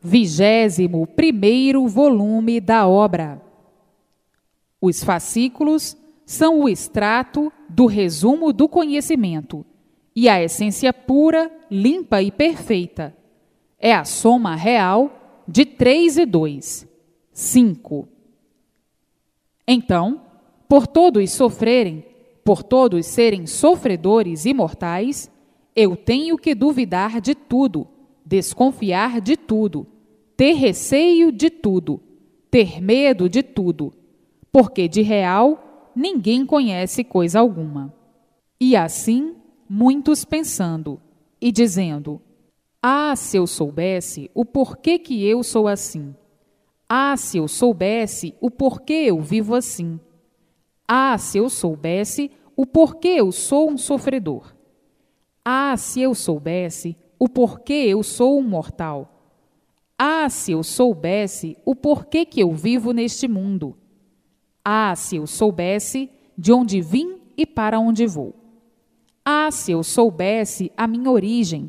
vigésimo primeiro volume da obra. Os fascículos são o extrato do resumo do conhecimento e a essência pura, limpa e perfeita. É a soma real de 3 e 2, 5. Então, por todos sofrerem, por todos serem sofredores imortais, eu tenho que duvidar de tudo desconfiar de tudo, ter receio de tudo, ter medo de tudo, porque de real ninguém conhece coisa alguma. E assim, muitos pensando e dizendo: Ah, se eu soubesse o porquê que eu sou assim! Ah, se eu soubesse o porquê eu vivo assim! Ah, se eu soubesse o porquê eu sou um sofredor! Ah, se eu soubesse o porquê eu sou um mortal. Ah, se eu soubesse o porquê que eu vivo neste mundo. Ah, se eu soubesse de onde vim e para onde vou. Ah, se eu soubesse a minha origem.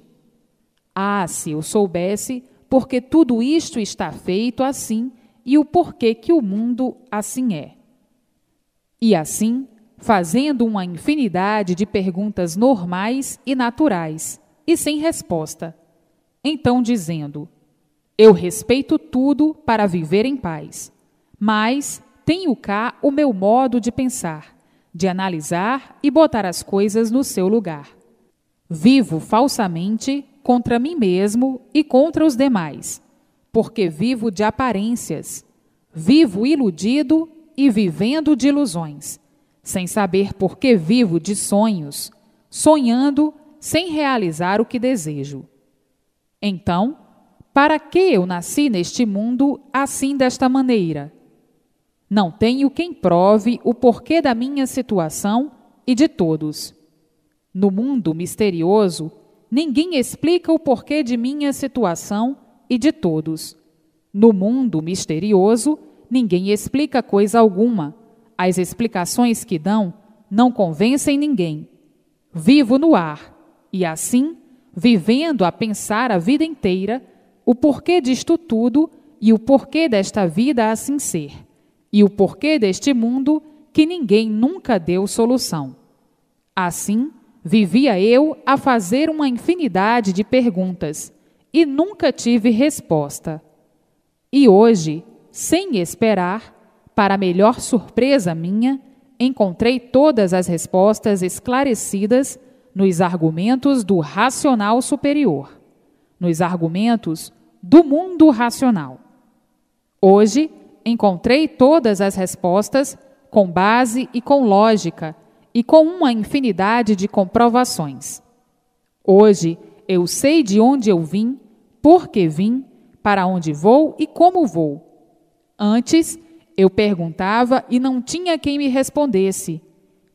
Ah, se eu soubesse porque tudo isto está feito assim e o porquê que o mundo assim é. E assim, fazendo uma infinidade de perguntas normais e naturais e sem resposta. Então dizendo: Eu respeito tudo para viver em paz, mas tenho cá o meu modo de pensar, de analisar e botar as coisas no seu lugar. Vivo falsamente contra mim mesmo e contra os demais, porque vivo de aparências, vivo iludido e vivendo de ilusões, sem saber por que vivo de sonhos, sonhando sem realizar o que desejo. Então, para que eu nasci neste mundo assim desta maneira? Não tenho quem prove o porquê da minha situação e de todos. No mundo misterioso, ninguém explica o porquê de minha situação e de todos. No mundo misterioso, ninguém explica coisa alguma. As explicações que dão não convencem ninguém. Vivo no ar e assim, vivendo a pensar a vida inteira o porquê disto tudo e o porquê desta vida assim ser, e o porquê deste mundo que ninguém nunca deu solução. Assim, vivia eu a fazer uma infinidade de perguntas e nunca tive resposta. E hoje, sem esperar, para melhor surpresa minha, encontrei todas as respostas esclarecidas nos argumentos do racional superior, nos argumentos do mundo racional. Hoje, encontrei todas as respostas com base e com lógica e com uma infinidade de comprovações. Hoje, eu sei de onde eu vim, por que vim, para onde vou e como vou. Antes, eu perguntava e não tinha quem me respondesse.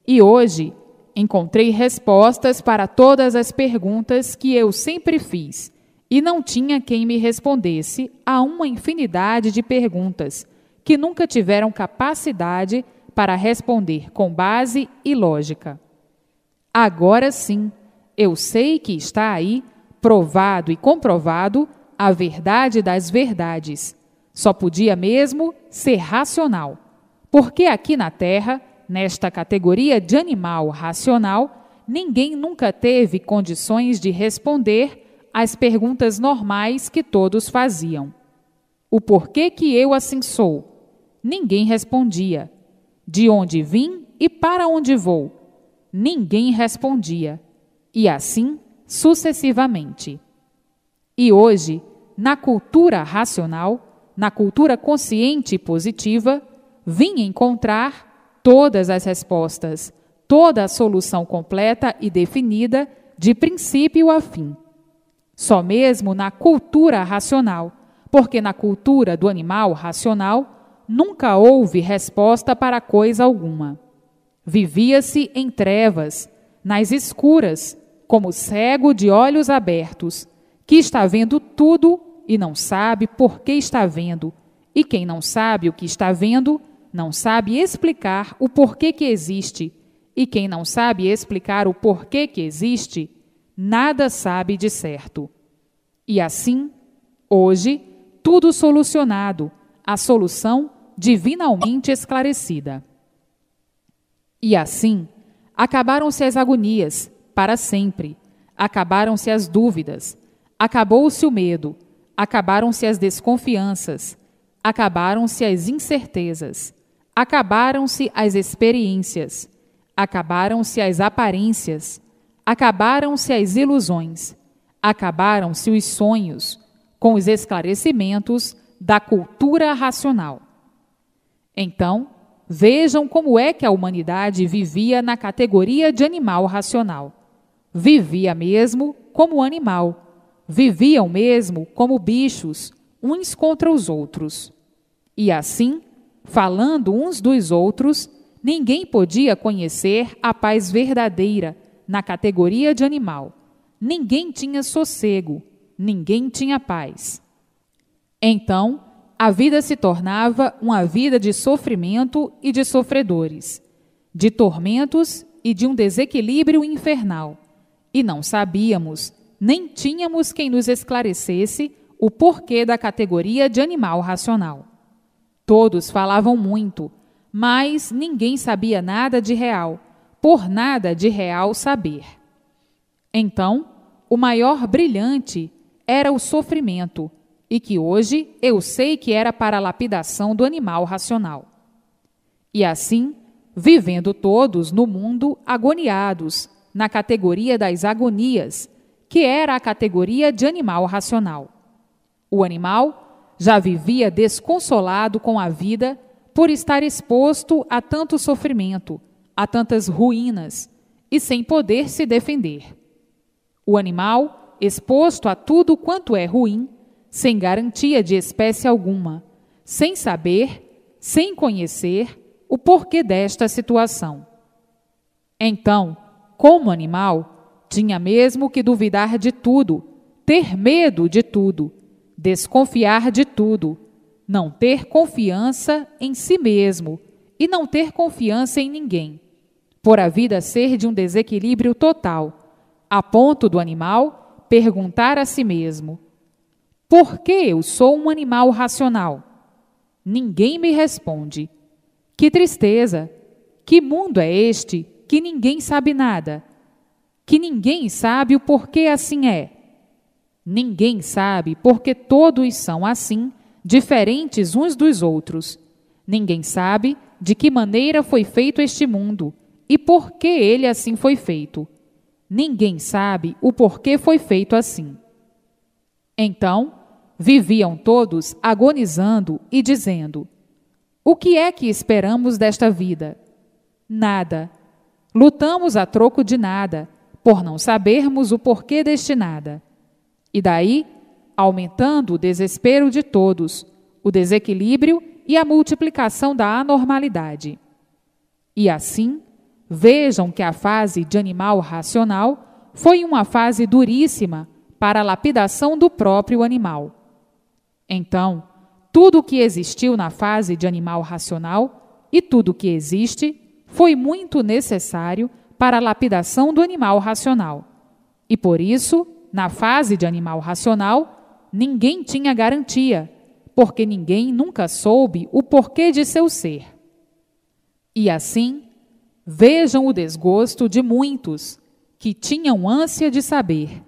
E hoje, Encontrei respostas para todas as perguntas que eu sempre fiz, e não tinha quem me respondesse a uma infinidade de perguntas que nunca tiveram capacidade para responder com base e lógica. Agora sim, eu sei que está aí, provado e comprovado, a verdade das verdades. Só podia mesmo ser racional, porque aqui na Terra Nesta categoria de animal racional, ninguém nunca teve condições de responder às perguntas normais que todos faziam. O porquê que eu assim sou? Ninguém respondia. De onde vim e para onde vou? Ninguém respondia. E assim sucessivamente. E hoje, na cultura racional, na cultura consciente e positiva, vim encontrar todas as respostas, toda a solução completa e definida, de princípio a fim. Só mesmo na cultura racional, porque na cultura do animal racional nunca houve resposta para coisa alguma. Vivia-se em trevas, nas escuras, como cego de olhos abertos, que está vendo tudo e não sabe por que está vendo, e quem não sabe o que está vendo, não sabe explicar o porquê que existe, e quem não sabe explicar o porquê que existe, nada sabe de certo. E assim, hoje, tudo solucionado, a solução divinalmente esclarecida. E assim, acabaram-se as agonias, para sempre, acabaram-se as dúvidas, acabou-se o medo, acabaram-se as desconfianças, acabaram-se as incertezas Acabaram-se as experiências, acabaram-se as aparências, acabaram-se as ilusões, acabaram-se os sonhos, com os esclarecimentos da cultura racional. Então, vejam como é que a humanidade vivia na categoria de animal racional. Vivia mesmo como animal, viviam mesmo como bichos, uns contra os outros. E assim, Falando uns dos outros, ninguém podia conhecer a paz verdadeira na categoria de animal. Ninguém tinha sossego, ninguém tinha paz. Então, a vida se tornava uma vida de sofrimento e de sofredores, de tormentos e de um desequilíbrio infernal. E não sabíamos, nem tínhamos quem nos esclarecesse o porquê da categoria de animal racional. Todos falavam muito, mas ninguém sabia nada de real, por nada de real saber. Então, o maior brilhante era o sofrimento, e que hoje eu sei que era para a lapidação do animal racional. E assim, vivendo todos no mundo agoniados, na categoria das agonias, que era a categoria de animal racional. O animal já vivia desconsolado com a vida por estar exposto a tanto sofrimento, a tantas ruínas e sem poder se defender. O animal, exposto a tudo quanto é ruim, sem garantia de espécie alguma, sem saber, sem conhecer o porquê desta situação. Então, como animal, tinha mesmo que duvidar de tudo, ter medo de tudo Desconfiar de tudo, não ter confiança em si mesmo e não ter confiança em ninguém. Por a vida ser de um desequilíbrio total, a ponto do animal perguntar a si mesmo: Por que eu sou um animal racional? Ninguém me responde. Que tristeza! Que mundo é este que ninguém sabe nada? Que ninguém sabe o porquê assim é? Ninguém sabe, porque todos são assim, diferentes uns dos outros. Ninguém sabe de que maneira foi feito este mundo e por que ele assim foi feito. Ninguém sabe o porquê foi feito assim. Então, viviam todos agonizando e dizendo: O que é que esperamos desta vida? Nada. Lutamos a troco de nada, por não sabermos o porquê deste nada. E daí, aumentando o desespero de todos, o desequilíbrio e a multiplicação da anormalidade. E assim, vejam que a fase de animal racional foi uma fase duríssima para a lapidação do próprio animal. Então, tudo o que existiu na fase de animal racional e tudo o que existe foi muito necessário para a lapidação do animal racional. E por isso na fase de animal racional, ninguém tinha garantia, porque ninguém nunca soube o porquê de seu ser. E assim, vejam o desgosto de muitos que tinham ânsia de saber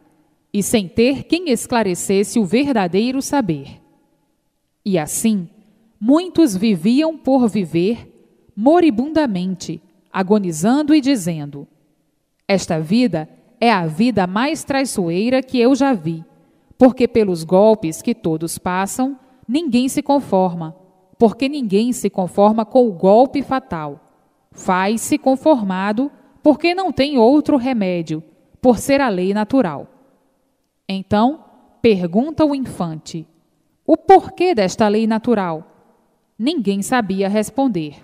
e sem ter quem esclarecesse o verdadeiro saber. E assim, muitos viviam por viver moribundamente, agonizando e dizendo: Esta vida é a vida mais traiçoeira que eu já vi, porque pelos golpes que todos passam, ninguém se conforma, porque ninguém se conforma com o golpe fatal. Faz-se conformado, porque não tem outro remédio, por ser a lei natural. Então, pergunta o infante: o porquê desta lei natural? Ninguém sabia responder.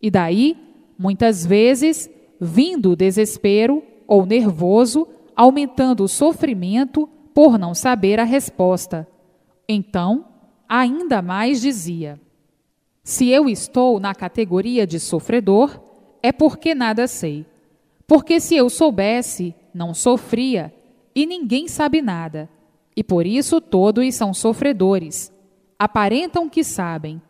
E daí, muitas vezes, vindo o desespero, ou nervoso, aumentando o sofrimento por não saber a resposta. Então, ainda mais dizia: Se eu estou na categoria de sofredor, é porque nada sei. Porque se eu soubesse, não sofria, e ninguém sabe nada. E por isso todos são sofredores. Aparentam que sabem,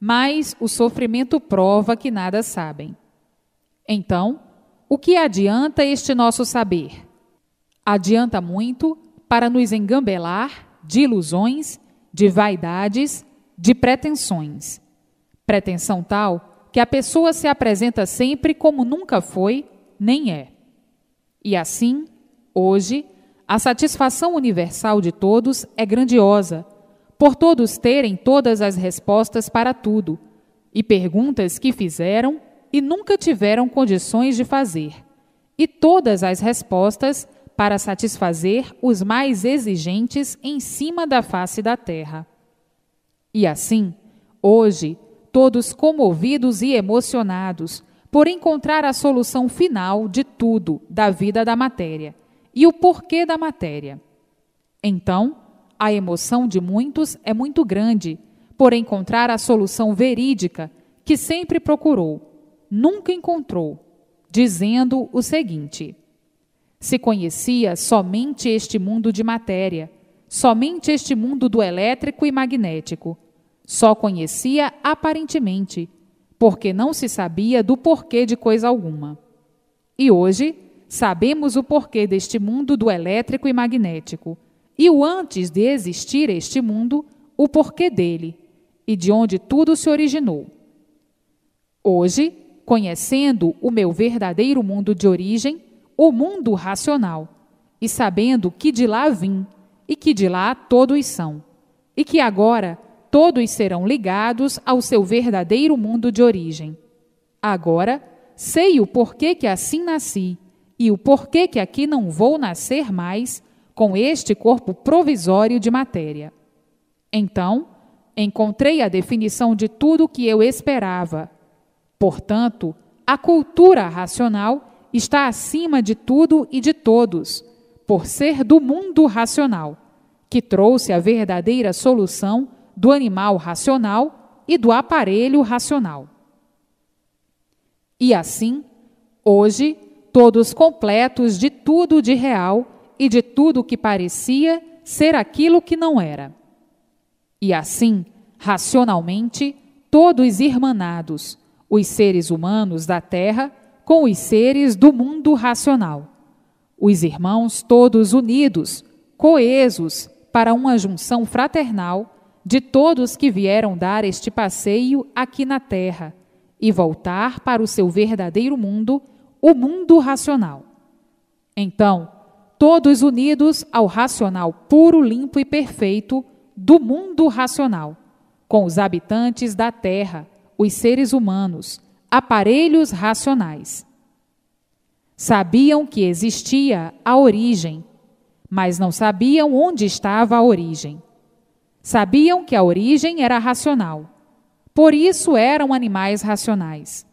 mas o sofrimento prova que nada sabem. Então, o que adianta este nosso saber? Adianta muito para nos engambelar de ilusões, de vaidades, de pretensões. Pretensão tal que a pessoa se apresenta sempre como nunca foi, nem é. E assim, hoje, a satisfação universal de todos é grandiosa, por todos terem todas as respostas para tudo, e perguntas que fizeram e nunca tiveram condições de fazer, e todas as respostas para satisfazer os mais exigentes em cima da face da terra. E assim, hoje, todos comovidos e emocionados por encontrar a solução final de tudo da vida da matéria e o porquê da matéria. Então, a emoção de muitos é muito grande por encontrar a solução verídica que sempre procurou nunca encontrou, dizendo o seguinte: Se conhecia somente este mundo de matéria, somente este mundo do elétrico e magnético. Só conhecia aparentemente, porque não se sabia do porquê de coisa alguma. E hoje, sabemos o porquê deste mundo do elétrico e magnético, e o antes de existir este mundo, o porquê dele, e de onde tudo se originou. Hoje, conhecendo o meu verdadeiro mundo de origem, o mundo racional, e sabendo que de lá vim e que de lá todos são, e que agora todos serão ligados ao seu verdadeiro mundo de origem. Agora sei o porquê que assim nasci e o porquê que aqui não vou nascer mais com este corpo provisório de matéria. Então, encontrei a definição de tudo o que eu esperava Portanto, a cultura racional está acima de tudo e de todos, por ser do mundo racional, que trouxe a verdadeira solução do animal racional e do aparelho racional. E assim, hoje, todos completos de tudo de real e de tudo que parecia ser aquilo que não era. E assim, racionalmente, todos irmanados, os seres humanos da terra com os seres do mundo racional. Os irmãos todos unidos, coesos para uma junção fraternal de todos que vieram dar este passeio aqui na terra e voltar para o seu verdadeiro mundo, o mundo racional. Então, todos unidos ao racional puro, limpo e perfeito do mundo racional, com os habitantes da terra, os seres humanos, aparelhos racionais. Sabiam que existia a origem, mas não sabiam onde estava a origem. Sabiam que a origem era racional, por isso eram animais racionais.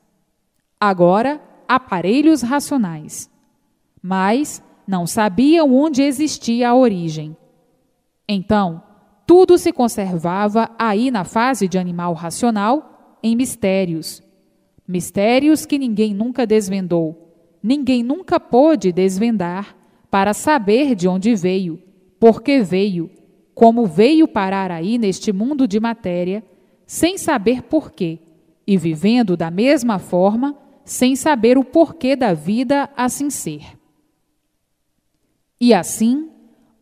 Agora, aparelhos racionais. Mas não sabiam onde existia a origem. Então, tudo se conservava aí na fase de animal racional em mistérios. Mistérios que ninguém nunca desvendou, ninguém nunca pôde desvendar, para saber de onde veio, por que veio, como veio parar aí neste mundo de matéria, sem saber por quê, e vivendo da mesma forma, sem saber o porquê da vida assim ser. E assim,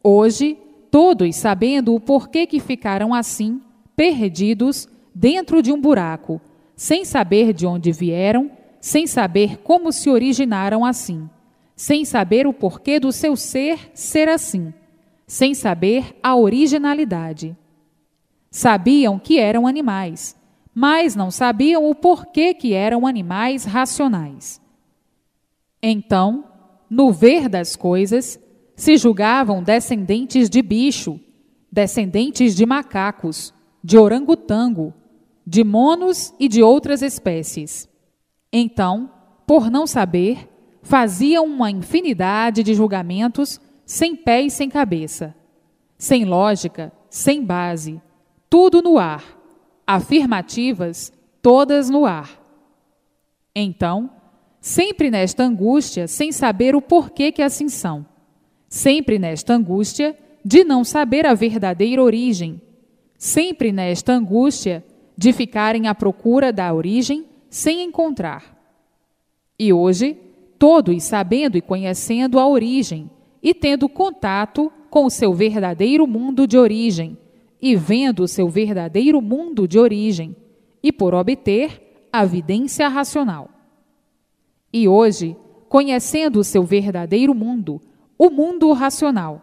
hoje, todos sabendo o porquê que ficaram assim, perdidos, dentro de um buraco, sem saber de onde vieram, sem saber como se originaram assim, sem saber o porquê do seu ser ser assim, sem saber a originalidade. Sabiam que eram animais, mas não sabiam o porquê que eram animais racionais. Então, no ver das coisas, se julgavam descendentes de bicho, descendentes de macacos, de orangotango, de monos e de outras espécies. Então, por não saber, faziam uma infinidade de julgamentos sem pé e sem cabeça, sem lógica, sem base, tudo no ar, afirmativas todas no ar. Então, sempre nesta angústia, sem saber o porquê que assim são, sempre nesta angústia de não saber a verdadeira origem, sempre nesta angústia de ficarem à procura da origem sem encontrar. E hoje, todos sabendo e conhecendo a origem e tendo contato com o seu verdadeiro mundo de origem e vendo o seu verdadeiro mundo de origem e por obter a evidência racional. E hoje, conhecendo o seu verdadeiro mundo, o mundo racional,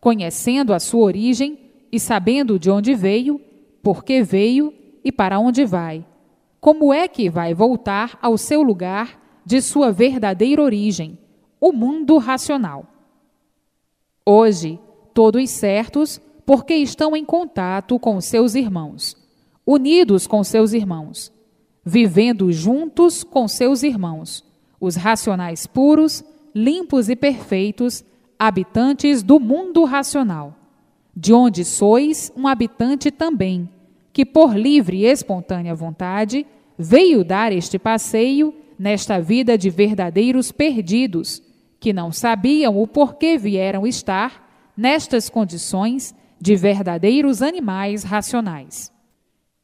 conhecendo a sua origem e sabendo de onde veio, por que veio e para onde vai? Como é que vai voltar ao seu lugar de sua verdadeira origem, o mundo racional? Hoje, todos certos, porque estão em contato com seus irmãos, unidos com seus irmãos, vivendo juntos com seus irmãos, os racionais puros, limpos e perfeitos, habitantes do mundo racional, de onde sois um habitante também que, por livre e espontânea vontade, veio dar este passeio nesta vida de verdadeiros perdidos, que não sabiam o porquê vieram estar nestas condições de verdadeiros animais racionais.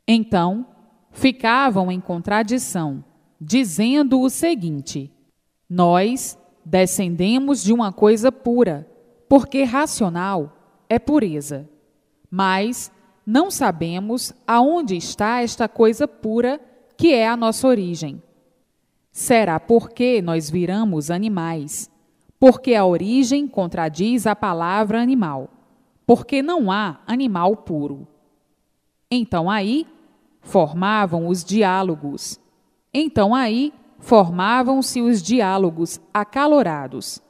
Então, ficavam em contradição, dizendo o seguinte: Nós descendemos de uma coisa pura, porque racional é pureza. Mas não sabemos aonde está esta coisa pura que é a nossa origem. Será porque nós viramos animais, porque a origem contradiz a palavra animal, porque não há animal puro. Então aí formavam os diálogos. Então aí formavam-se os diálogos acalorados.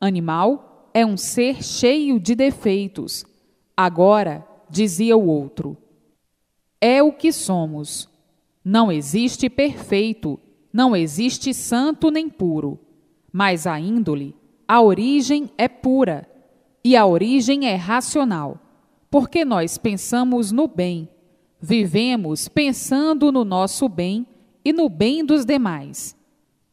Animal é um ser cheio de defeitos. Agora dizia o outro. É o que somos. Não existe perfeito, não existe santo nem puro, mas a índole, a origem é pura e a origem é racional, porque nós pensamos no bem, vivemos pensando no nosso bem e no bem dos demais.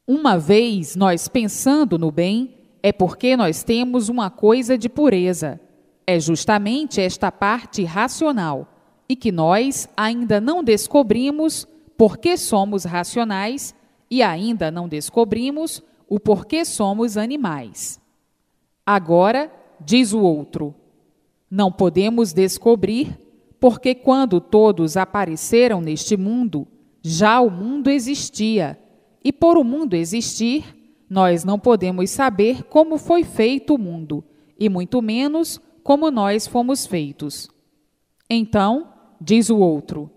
Uma vez nós pensando no bem, é porque nós temos uma coisa de pureza, é justamente esta parte racional e que nós ainda não descobrimos porque somos racionais e ainda não descobrimos o porquê somos animais. Agora, diz o outro, não podemos descobrir porque quando todos apareceram neste mundo, já o mundo existia, e por o mundo existir, nós não podemos saber como foi feito o mundo, e muito menos como nós fomos feitos. Então, diz o outro: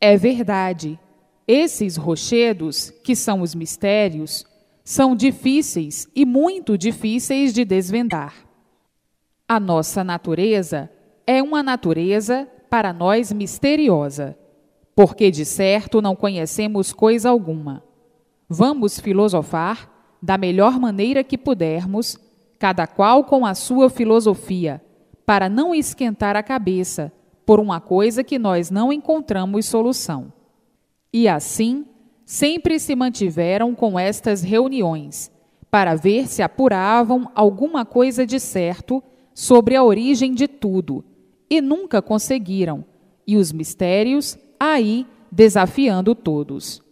É verdade, esses rochedos, que são os mistérios, são difíceis e muito difíceis de desvendar. A nossa natureza é uma natureza para nós misteriosa, porque de certo não conhecemos coisa alguma. Vamos filosofar da melhor maneira que pudermos cada qual com a sua filosofia, para não esquentar a cabeça por uma coisa que nós não encontramos solução. E assim, sempre se mantiveram com estas reuniões, para ver se apuravam alguma coisa de certo sobre a origem de tudo, e nunca conseguiram, e os mistérios aí desafiando todos.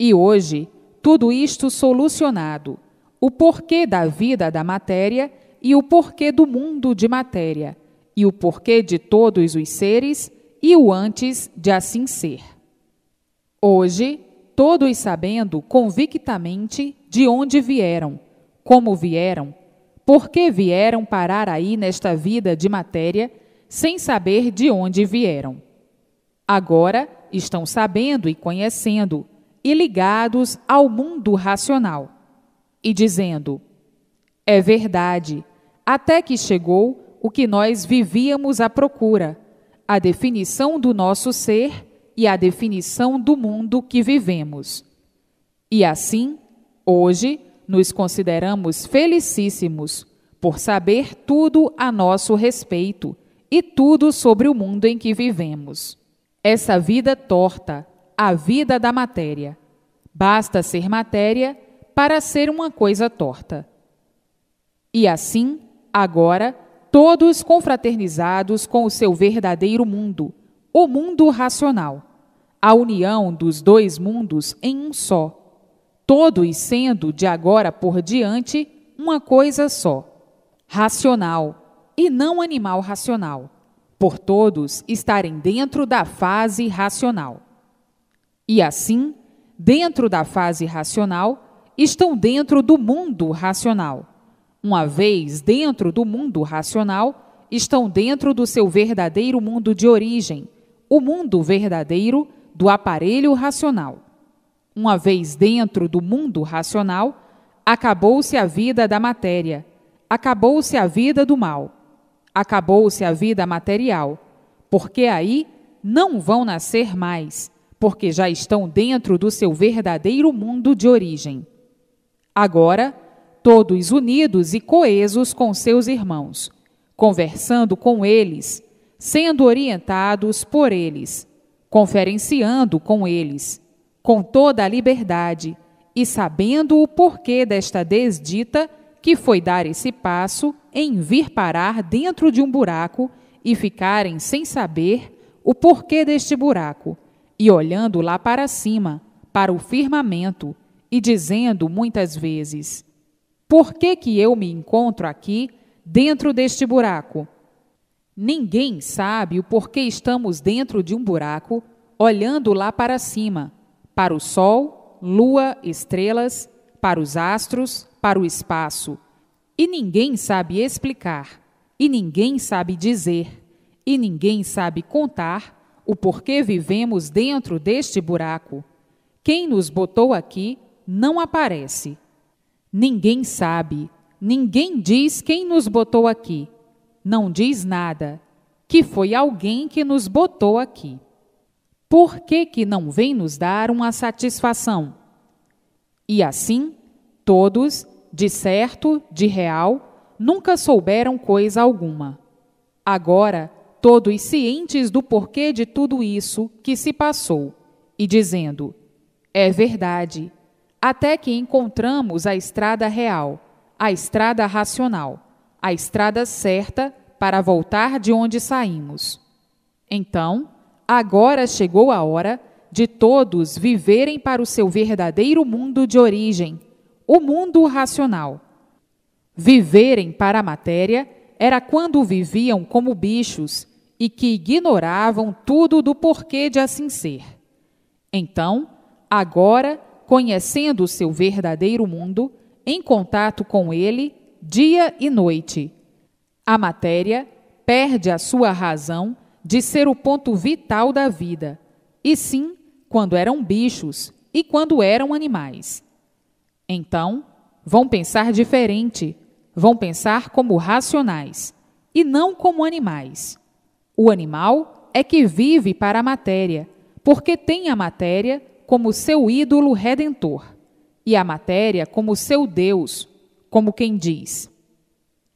E hoje, tudo isto solucionado, o porquê da vida da matéria e o porquê do mundo de matéria, e o porquê de todos os seres e o antes de assim ser. Hoje, todos sabendo convictamente de onde vieram, como vieram, por que vieram parar aí nesta vida de matéria, sem saber de onde vieram. Agora estão sabendo e conhecendo, e ligados ao mundo racional e dizendo: É verdade, até que chegou o que nós vivíamos à procura, a definição do nosso ser e a definição do mundo que vivemos. E assim, hoje, nos consideramos felicíssimos por saber tudo a nosso respeito e tudo sobre o mundo em que vivemos. Essa vida torta, a vida da matéria. Basta ser matéria para ser uma coisa torta. E assim, agora, todos confraternizados com o seu verdadeiro mundo, o mundo racional, a união dos dois mundos em um só, todos sendo de agora por diante uma coisa só, racional e não animal racional, por todos estarem dentro da fase racional. E assim, dentro da fase racional, estão dentro do mundo racional. Uma vez dentro do mundo racional, estão dentro do seu verdadeiro mundo de origem, o mundo verdadeiro do aparelho racional. Uma vez dentro do mundo racional, acabou-se a vida da matéria, acabou-se a vida do mal, acabou-se a vida material, porque aí não vão nascer mais, porque já estão dentro do seu verdadeiro mundo de origem. Agora, todos unidos e coesos com seus irmãos, conversando com eles, sendo orientados por eles, conferenciando com eles, com toda a liberdade e sabendo o porquê desta desdita que foi dar esse passo em vir parar dentro de um buraco e ficarem sem saber o porquê deste buraco, e olhando lá para cima, para o firmamento, e dizendo muitas vezes: Por que que eu me encontro aqui, dentro deste buraco? Ninguém sabe o porquê estamos dentro de um buraco, olhando lá para cima, para o sol, lua, estrelas, para os astros, para o espaço. E ninguém sabe explicar, e ninguém sabe dizer, e ninguém sabe contar o porquê vivemos dentro deste buraco. Quem nos botou aqui não aparece. Ninguém sabe, ninguém diz quem nos botou aqui. Não diz nada, que foi alguém que nos botou aqui. Por que, que não vem nos dar uma satisfação? E assim, todos, de certo, de real, nunca souberam coisa alguma. Agora, todos cientes do porquê de tudo isso que se passou, e dizendo: É verdade, até que encontramos a estrada real, a estrada racional, a estrada certa para voltar de onde saímos. Então, agora chegou a hora de todos viverem para o seu verdadeiro mundo de origem, o mundo racional. Viverem para a matéria era quando viviam como bichos e que ignoravam tudo do porquê de assim ser. Então, agora conhecendo o seu verdadeiro mundo, em contato com ele dia e noite. A matéria perde a sua razão de ser o ponto vital da vida, e sim quando eram bichos e quando eram animais. Então, vão pensar diferente, vão pensar como racionais e não como animais. O animal é que vive para a matéria, porque tem a matéria como seu ídolo redentor e a matéria como seu Deus, como quem diz: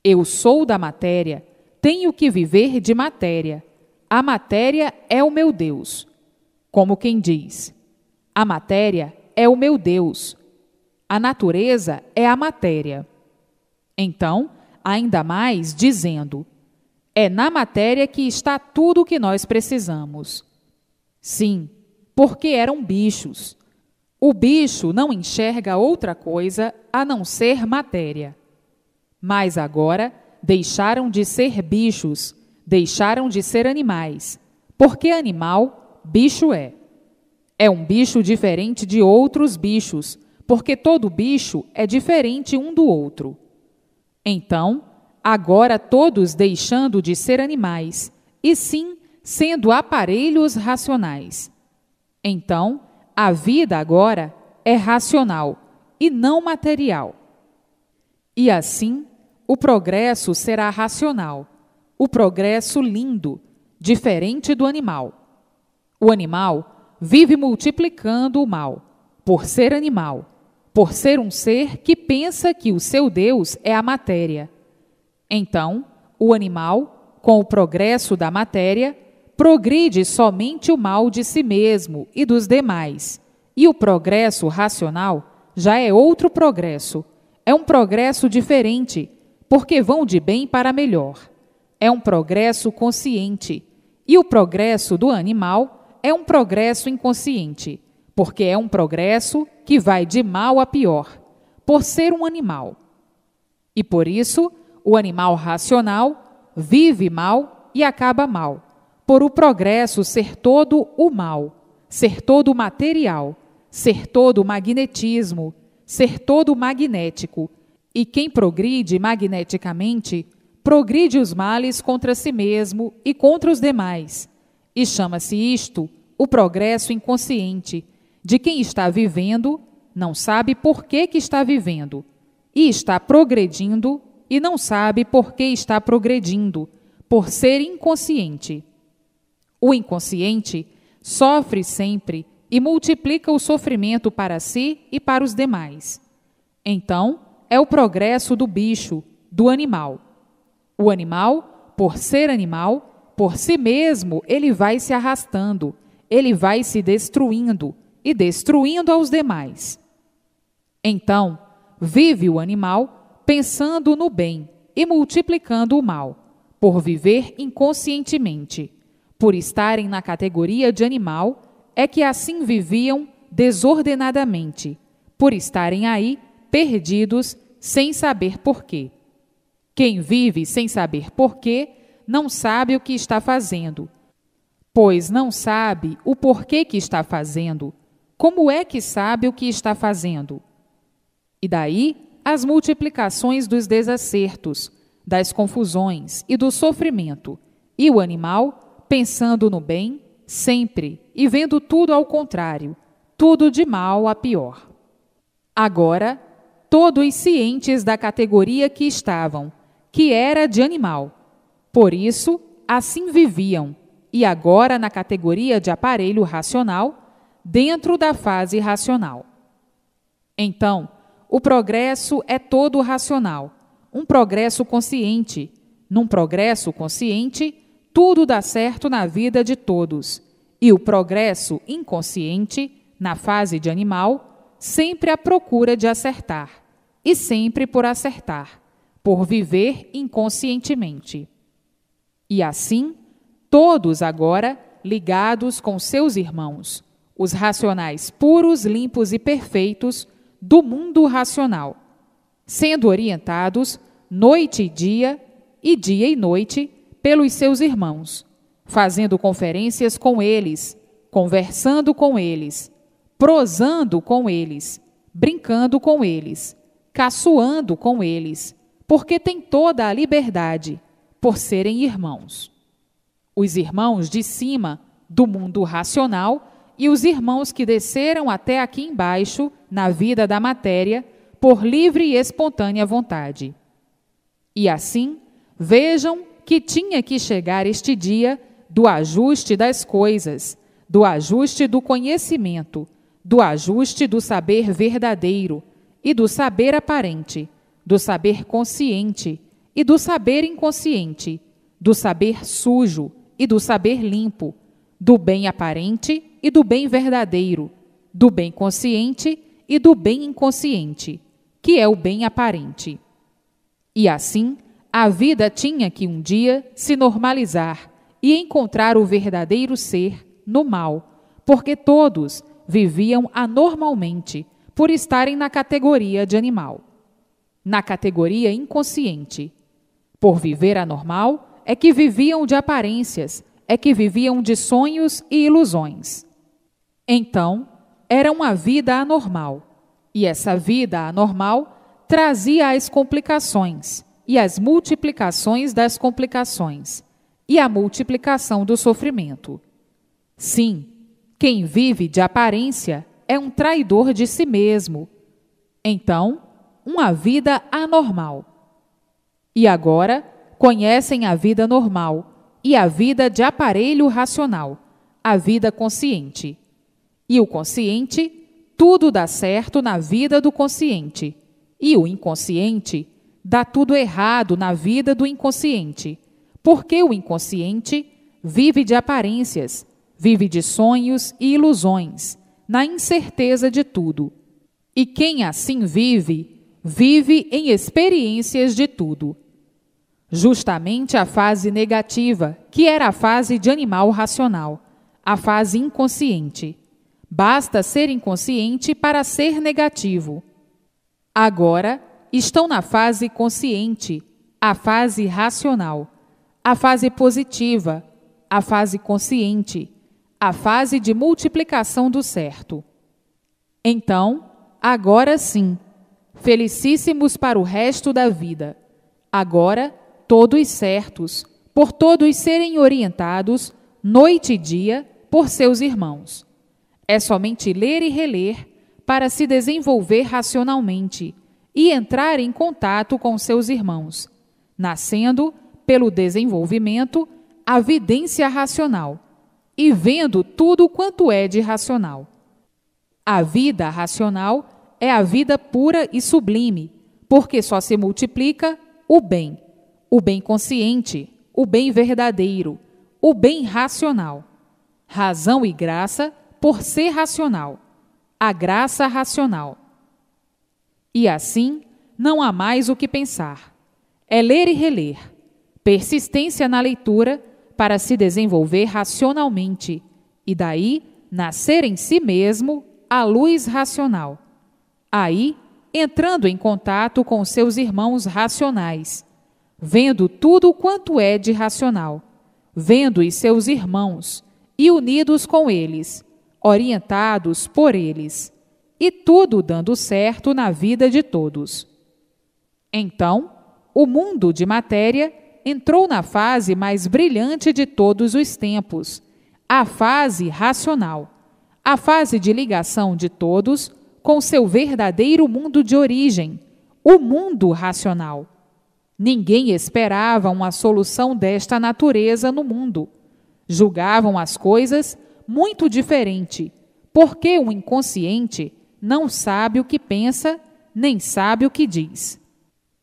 Eu sou da matéria, tenho que viver de matéria, a matéria é o meu Deus. Como quem diz: A matéria é o meu Deus, a natureza é a matéria. Então, ainda mais dizendo: É na matéria que está tudo o que nós precisamos. Sim, porque eram bichos. O bicho não enxerga outra coisa a não ser matéria. Mas agora deixaram de ser bichos, deixaram de ser animais, porque animal, bicho é. É um bicho diferente de outros bichos, porque todo bicho é diferente um do outro. Então, agora todos deixando de ser animais, e sim sendo aparelhos racionais. Então, a vida agora é racional e não material. E assim, o progresso será racional, o progresso lindo, diferente do animal. O animal vive multiplicando o mal, por ser animal, por ser um ser que pensa que o seu Deus é a matéria. Então, o animal, com o progresso da matéria, progride somente o mal de si mesmo e dos demais. E o progresso racional já é outro progresso. É um progresso diferente, porque vão de bem para melhor. É um progresso consciente. E o progresso do animal é um progresso inconsciente, porque é um progresso que vai de mal a pior, por ser um animal. E por isso, o animal racional vive mal e acaba mal por o progresso ser todo o mal, ser todo o material, ser todo o magnetismo, ser todo o magnético. E quem progride magneticamente, progride os males contra si mesmo e contra os demais. E chama-se isto o progresso inconsciente, de quem está vivendo, não sabe por que, que está vivendo, e está progredindo e não sabe por que está progredindo, por ser inconsciente. O inconsciente sofre sempre e multiplica o sofrimento para si e para os demais. Então, é o progresso do bicho, do animal. O animal, por ser animal, por si mesmo, ele vai se arrastando, ele vai se destruindo e destruindo aos demais. Então, vive o animal pensando no bem e multiplicando o mal, por viver inconscientemente por estarem na categoria de animal, é que assim viviam desordenadamente, por estarem aí perdidos sem saber porquê. Quem vive sem saber porquê não sabe o que está fazendo, pois não sabe o porquê que está fazendo. Como é que sabe o que está fazendo? E daí as multiplicações dos desacertos, das confusões e do sofrimento, e o animal pensando no bem, sempre, e vendo tudo ao contrário, tudo de mal a pior. Agora, todos cientes da categoria que estavam, que era de animal. Por isso, assim viviam, e agora na categoria de aparelho racional, dentro da fase racional. Então, o progresso é todo racional, um progresso consciente. Num progresso consciente, tudo dá certo na vida de todos. E o progresso inconsciente, na fase de animal, sempre à procura de acertar, e sempre por acertar, por viver inconscientemente. E assim, todos agora ligados com seus irmãos, os racionais puros, limpos e perfeitos do mundo racional, sendo orientados noite e dia, e dia e noite, pelos seus irmãos, fazendo conferências com eles, conversando com eles, prosando com eles, brincando com eles, caçoando com eles, porque tem toda a liberdade, por serem irmãos. Os irmãos de cima, do mundo racional, e os irmãos que desceram até aqui embaixo, na vida da matéria, por livre e espontânea vontade. E assim, vejam que tinha que chegar este dia do ajuste das coisas, do ajuste do conhecimento, do ajuste do saber verdadeiro e do saber aparente, do saber consciente e do saber inconsciente, do saber sujo e do saber limpo, do bem aparente e do bem verdadeiro, do bem consciente e do bem inconsciente, que é o bem aparente. E assim, a vida tinha que um dia se normalizar e encontrar o verdadeiro ser no mal, porque todos viviam anormalmente por estarem na categoria de animal, na categoria inconsciente. Por viver anormal, é que viviam de aparências, é que viviam de sonhos e ilusões. Então, era uma vida anormal, e essa vida anormal trazia as complicações e as multiplicações das complicações, e a multiplicação do sofrimento. Sim, quem vive de aparência é um traidor de si mesmo. Então, uma vida anormal. E agora, conhecem a vida normal e a vida de aparelho racional, a vida consciente. E o consciente, tudo dá certo na vida do consciente, e o inconsciente, dá tudo errado na vida do inconsciente, porque o inconsciente vive de aparências, vive de sonhos e ilusões, na incerteza de tudo. E quem assim vive, vive em experiências de tudo. Justamente a fase negativa, que era a fase de animal racional, a fase inconsciente. Basta ser inconsciente para ser negativo. Agora, estão na fase consciente, a fase racional, a fase positiva, a fase consciente, a fase de multiplicação do certo. Então, agora sim, felicíssimos para o resto da vida. Agora, todos certos, por todos serem orientados, noite e dia, por seus irmãos. É somente ler e reler para se desenvolver racionalmente e entrar em contato com seus irmãos, nascendo, pelo desenvolvimento, a vidência racional e vendo tudo quanto é de racional. A vida racional é a vida pura e sublime, porque só se multiplica o bem, o bem consciente, o bem verdadeiro, o bem racional. Razão e graça por ser racional, a graça racional e assim, não há mais o que pensar. É ler e reler. Persistência na leitura para se desenvolver racionalmente e daí nascer em si mesmo a luz racional. Aí, entrando em contato com seus irmãos racionais, vendo tudo quanto é de racional, vendo-os seus irmãos e unidos com eles, orientados por eles, e tudo dando certo na vida de todos. Então, o mundo de matéria entrou na fase mais brilhante de todos os tempos, a fase racional, a fase de ligação de todos com seu verdadeiro mundo de origem, o mundo racional. Ninguém esperava uma solução desta natureza no mundo. Julgavam as coisas muito diferente, porque o inconsciente não sabe o que pensa, nem sabe o que diz.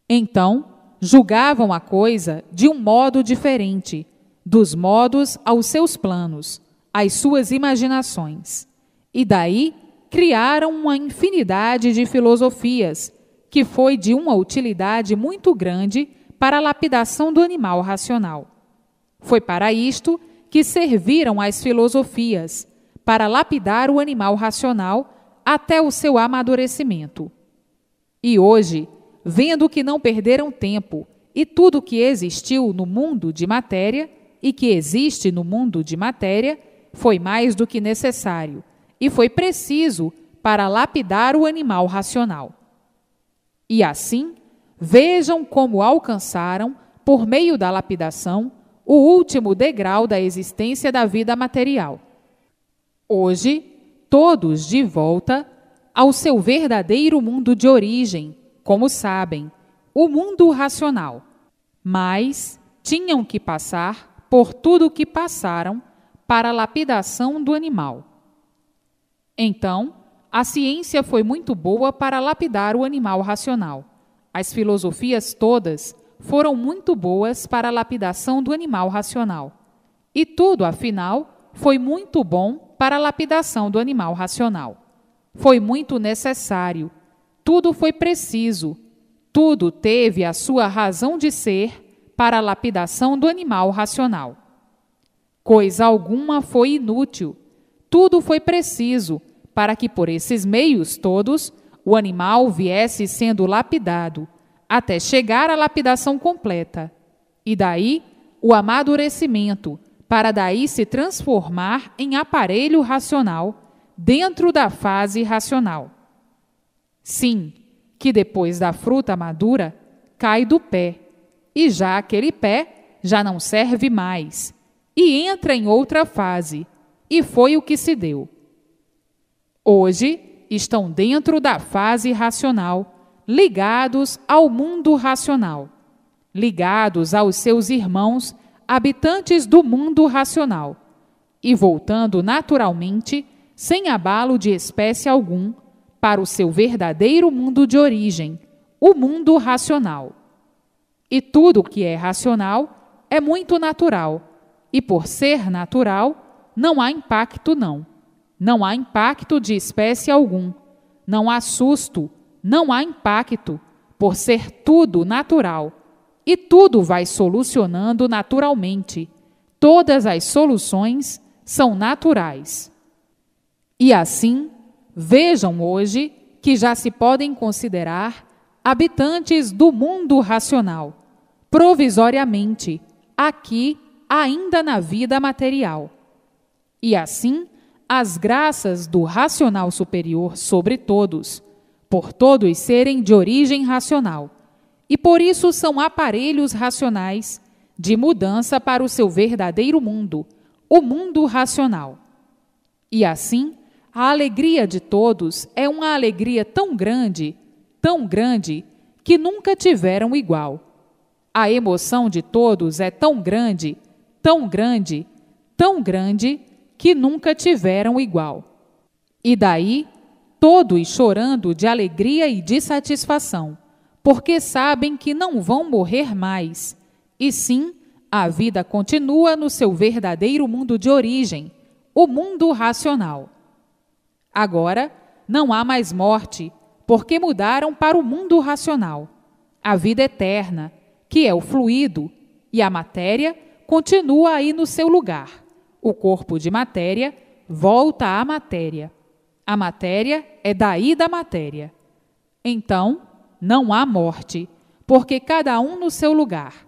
Então, julgavam a coisa de um modo diferente, dos modos aos seus planos, às suas imaginações. E daí criaram uma infinidade de filosofias, que foi de uma utilidade muito grande para a lapidação do animal racional. Foi para isto que serviram as filosofias, para lapidar o animal racional até o seu amadurecimento. E hoje, vendo que não perderam tempo e tudo que existiu no mundo de matéria e que existe no mundo de matéria, foi mais do que necessário e foi preciso para lapidar o animal racional. E assim, vejam como alcançaram, por meio da lapidação, o último degrau da existência da vida material. Hoje, todos de volta ao seu verdadeiro mundo de origem, como sabem, o mundo racional. Mas tinham que passar por tudo o que passaram para a lapidação do animal. Então, a ciência foi muito boa para lapidar o animal racional. As filosofias todas foram muito boas para a lapidação do animal racional. E tudo, afinal, foi muito bom para a lapidação do animal racional. Foi muito necessário, tudo foi preciso, tudo teve a sua razão de ser para a lapidação do animal racional. Coisa alguma foi inútil, tudo foi preciso para que por esses meios todos o animal viesse sendo lapidado, até chegar à lapidação completa. E daí o amadurecimento, para daí se transformar em aparelho racional dentro da fase racional. Sim, que depois da fruta madura cai do pé, e já aquele pé já não serve mais, e entra em outra fase, e foi o que se deu. Hoje estão dentro da fase racional, ligados ao mundo racional, ligados aos seus irmãos habitantes do mundo racional, e voltando naturalmente, sem abalo de espécie algum, para o seu verdadeiro mundo de origem, o mundo racional. E tudo que é racional é muito natural, e por ser natural, não há impacto não. Não há impacto de espécie algum. Não há susto, não há impacto, por ser tudo natural e tudo vai solucionando naturalmente. Todas as soluções são naturais. E assim, vejam hoje que já se podem considerar habitantes do mundo racional, provisoriamente, aqui ainda na vida material. E assim, as graças do racional superior sobre todos, por todos serem de origem racional e por isso são aparelhos racionais de mudança para o seu verdadeiro mundo, o mundo racional. E assim, a alegria de todos é uma alegria tão grande, tão grande, que nunca tiveram igual. A emoção de todos é tão grande, tão grande, tão grande, que nunca tiveram igual. E daí, todos chorando de alegria e de satisfação porque sabem que não vão morrer mais, e sim, a vida continua no seu verdadeiro mundo de origem, o mundo racional. Agora, não há mais morte, porque mudaram para o mundo racional. A vida eterna, que é o fluido, e a matéria continua aí no seu lugar. O corpo de matéria volta à matéria. A matéria é daí da matéria. Então, não há morte, porque cada um no seu lugar.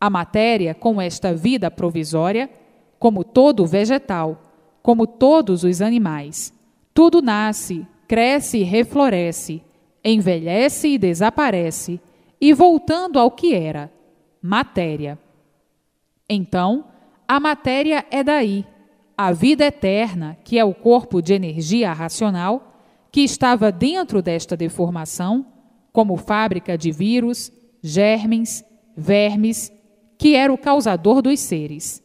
A matéria, com esta vida provisória, como todo vegetal, como todos os animais, tudo nasce, cresce e refloresce, envelhece e desaparece, e voltando ao que era, matéria. Então, a matéria é daí, a vida eterna, que é o corpo de energia racional, que estava dentro desta deformação, como fábrica de vírus, germes, vermes, que era o causador dos seres.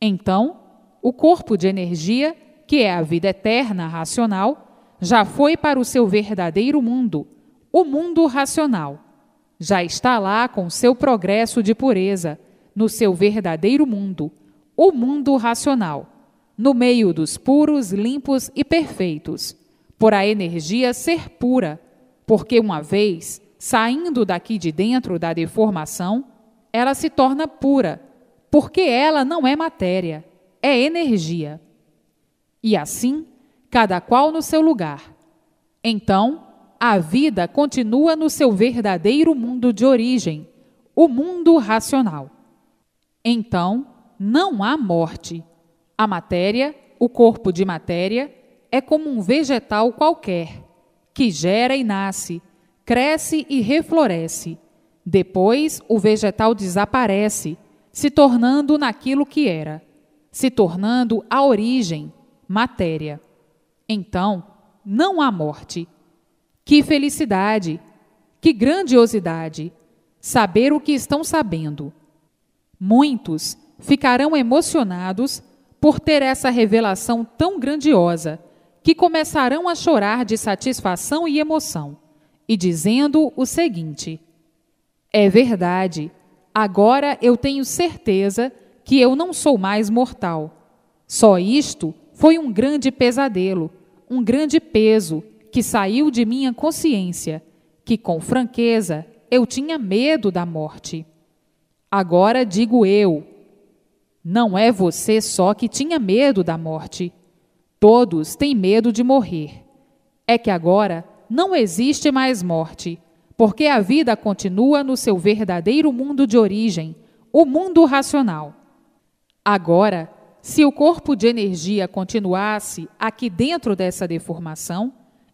Então, o corpo de energia, que é a vida eterna racional, já foi para o seu verdadeiro mundo, o mundo racional. Já está lá com seu progresso de pureza, no seu verdadeiro mundo, o mundo racional, no meio dos puros, limpos e perfeitos, por a energia ser pura porque uma vez saindo daqui de dentro da deformação, ela se torna pura, porque ela não é matéria, é energia. E assim, cada qual no seu lugar. Então, a vida continua no seu verdadeiro mundo de origem, o mundo racional. Então, não há morte. A matéria, o corpo de matéria, é como um vegetal qualquer que gera e nasce, cresce e refloresce. Depois, o vegetal desaparece, se tornando naquilo que era, se tornando a origem, matéria. Então, não há morte. Que felicidade! Que grandiosidade! Saber o que estão sabendo. Muitos ficarão emocionados por ter essa revelação tão grandiosa que começarão a chorar de satisfação e emoção, e dizendo o seguinte: É verdade, agora eu tenho certeza que eu não sou mais mortal. Só isto foi um grande pesadelo, um grande peso que saiu de minha consciência, que com franqueza eu tinha medo da morte. Agora digo eu: não é você só que tinha medo da morte. Todos têm medo de morrer. É que agora não existe mais morte, porque a vida continua no seu verdadeiro mundo de origem, o mundo racional. Agora, se o corpo de energia continuasse aqui dentro dessa deformação,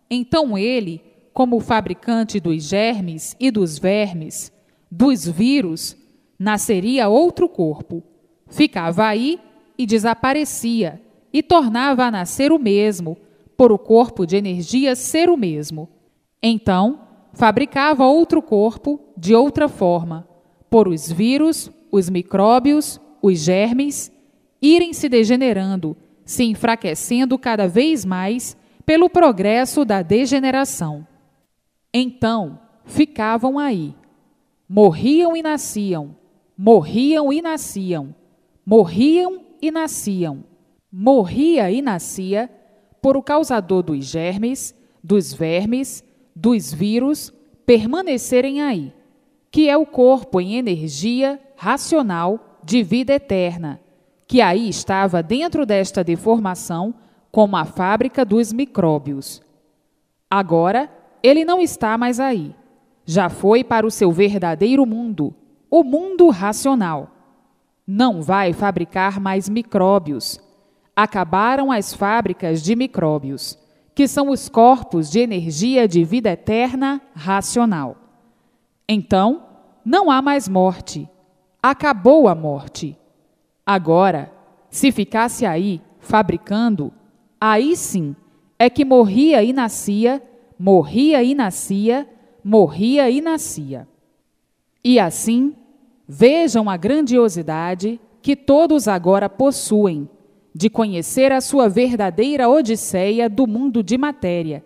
então ele, como fabricante dos germes e dos vermes, dos vírus, nasceria outro corpo. Ficava aí e desaparecia e tornava a nascer o mesmo, por o corpo de energia ser o mesmo. Então, fabricava outro corpo de outra forma, por os vírus, os micróbios, os germes irem se degenerando, se enfraquecendo cada vez mais pelo progresso da degeneração. Então, ficavam aí. Morriam e nasciam, morriam e nasciam, morriam e nasciam morria e nascia por o causador dos germes, dos vermes, dos vírus permanecerem aí, que é o corpo em energia racional de vida eterna, que aí estava dentro desta deformação como a fábrica dos micróbios. Agora, ele não está mais aí. Já foi para o seu verdadeiro mundo, o mundo racional. Não vai fabricar mais micróbios, acabaram as fábricas de micróbios, que são os corpos de energia de vida eterna racional. Então, não há mais morte. Acabou a morte. Agora, se ficasse aí, fabricando, aí sim é que morria e nascia, morria e nascia, morria e nascia. E assim, vejam a grandiosidade que todos agora possuem de conhecer a sua verdadeira odisseia do mundo de matéria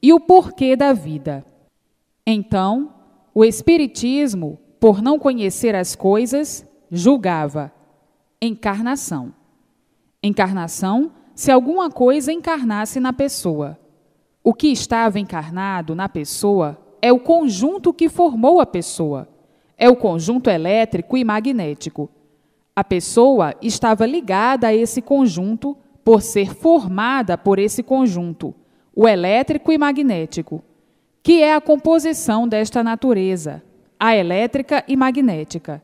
e o porquê da vida. Então, o Espiritismo, por não conhecer as coisas, julgava encarnação. Encarnação se alguma coisa encarnasse na pessoa. O que estava encarnado na pessoa é o conjunto que formou a pessoa, é o conjunto elétrico e magnético a pessoa estava ligada a esse conjunto por ser formada por esse conjunto, o elétrico e magnético, que é a composição desta natureza, a elétrica e magnética.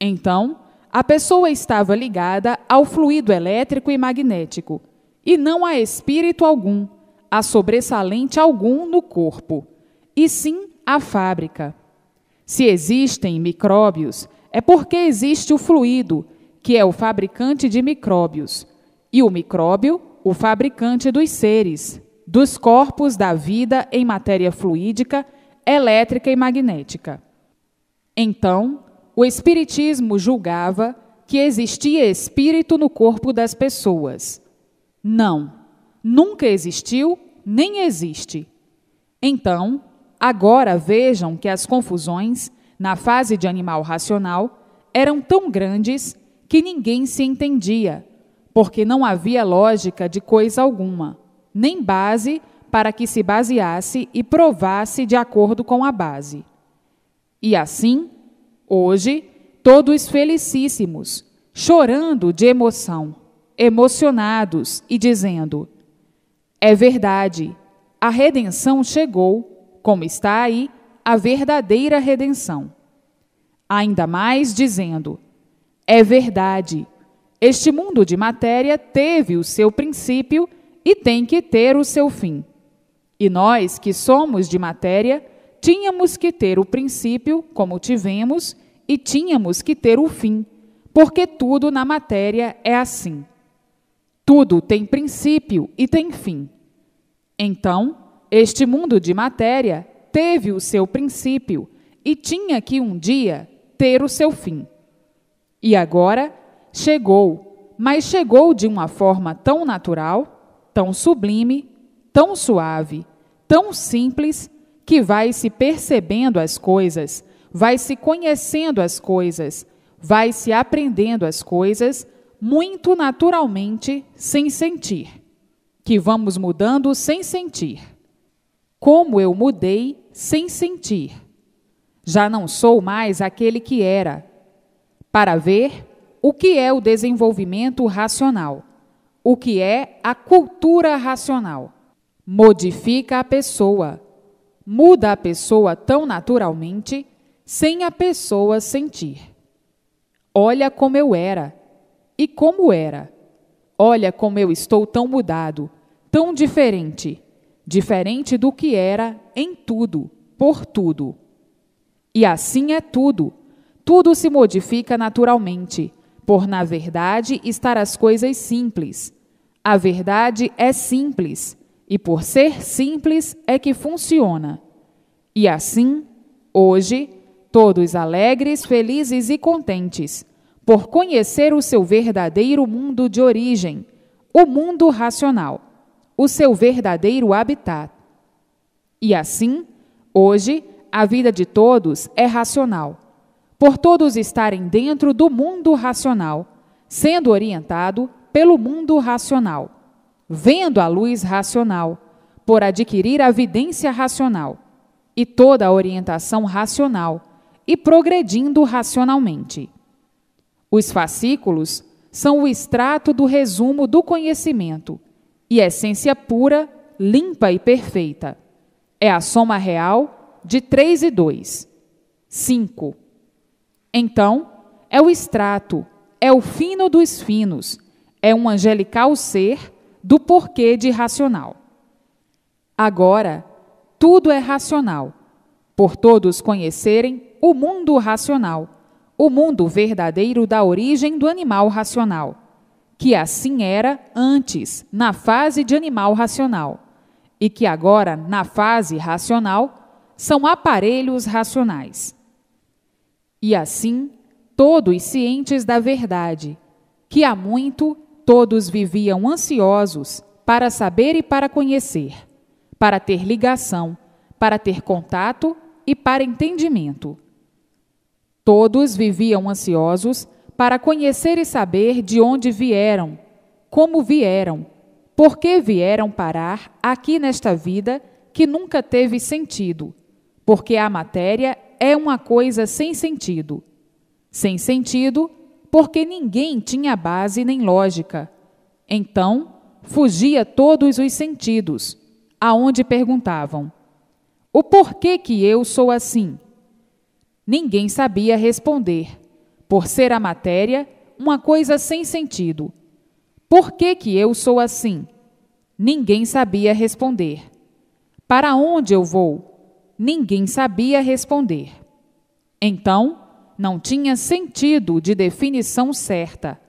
Então, a pessoa estava ligada ao fluido elétrico e magnético, e não a espírito algum, a sobressalente algum no corpo, e sim a fábrica. Se existem micróbios é porque existe o fluido, que é o fabricante de micróbios, e o micróbio, o fabricante dos seres, dos corpos da vida em matéria fluídica, elétrica e magnética. Então, o Espiritismo julgava que existia espírito no corpo das pessoas. Não, nunca existiu nem existe. Então, agora vejam que as confusões na fase de animal racional, eram tão grandes que ninguém se entendia, porque não havia lógica de coisa alguma, nem base para que se baseasse e provasse de acordo com a base. E assim, hoje, todos felicíssimos, chorando de emoção, emocionados e dizendo: É verdade, a redenção chegou, como está aí, a verdadeira redenção. Ainda mais dizendo: É verdade, este mundo de matéria teve o seu princípio e tem que ter o seu fim. E nós, que somos de matéria, tínhamos que ter o princípio, como tivemos, e tínhamos que ter o fim, porque tudo na matéria é assim. Tudo tem princípio e tem fim. Então, este mundo de matéria teve o seu princípio e tinha que um dia ter o seu fim. E agora chegou, mas chegou de uma forma tão natural, tão sublime, tão suave, tão simples, que vai se percebendo as coisas, vai se conhecendo as coisas, vai se aprendendo as coisas muito naturalmente, sem sentir. Que vamos mudando sem sentir. Como eu mudei sem sentir. Já não sou mais aquele que era, para ver o que é o desenvolvimento racional, o que é a cultura racional. Modifica a pessoa, muda a pessoa tão naturalmente, sem a pessoa sentir. Olha como eu era e como era. Olha como eu estou tão mudado, tão diferente diferente do que era em tudo, por tudo. E assim é tudo. Tudo se modifica naturalmente, por na verdade estar as coisas simples. A verdade é simples, e por ser simples é que funciona. E assim, hoje, todos alegres, felizes e contentes, por conhecer o seu verdadeiro mundo de origem, o mundo racional o seu verdadeiro habitat. E assim, hoje, a vida de todos é racional, por todos estarem dentro do mundo racional, sendo orientado pelo mundo racional, vendo a luz racional, por adquirir a vidência racional e toda a orientação racional e progredindo racionalmente. Os fascículos são o extrato do resumo do conhecimento e essência pura, limpa e perfeita. É a soma real de 3 e 2. 5. Então, é o extrato, é o fino dos finos, é um angelical ser do porquê de racional. Agora, tudo é racional, por todos conhecerem o mundo racional, o mundo verdadeiro da origem do animal racional que assim era antes, na fase de animal racional, e que agora, na fase racional, são aparelhos racionais. E assim, todos cientes da verdade, que há muito todos viviam ansiosos para saber e para conhecer, para ter ligação, para ter contato e para entendimento. Todos viviam ansiosos para conhecer e saber de onde vieram, como vieram, por que vieram parar aqui nesta vida que nunca teve sentido, porque a matéria é uma coisa sem sentido. Sem sentido, porque ninguém tinha base nem lógica. Então, fugia todos os sentidos, aonde perguntavam: O porquê que eu sou assim? Ninguém sabia responder por ser a matéria, uma coisa sem sentido. Por que, que eu sou assim? Ninguém sabia responder. Para onde eu vou? Ninguém sabia responder. Então, não tinha sentido de definição certa.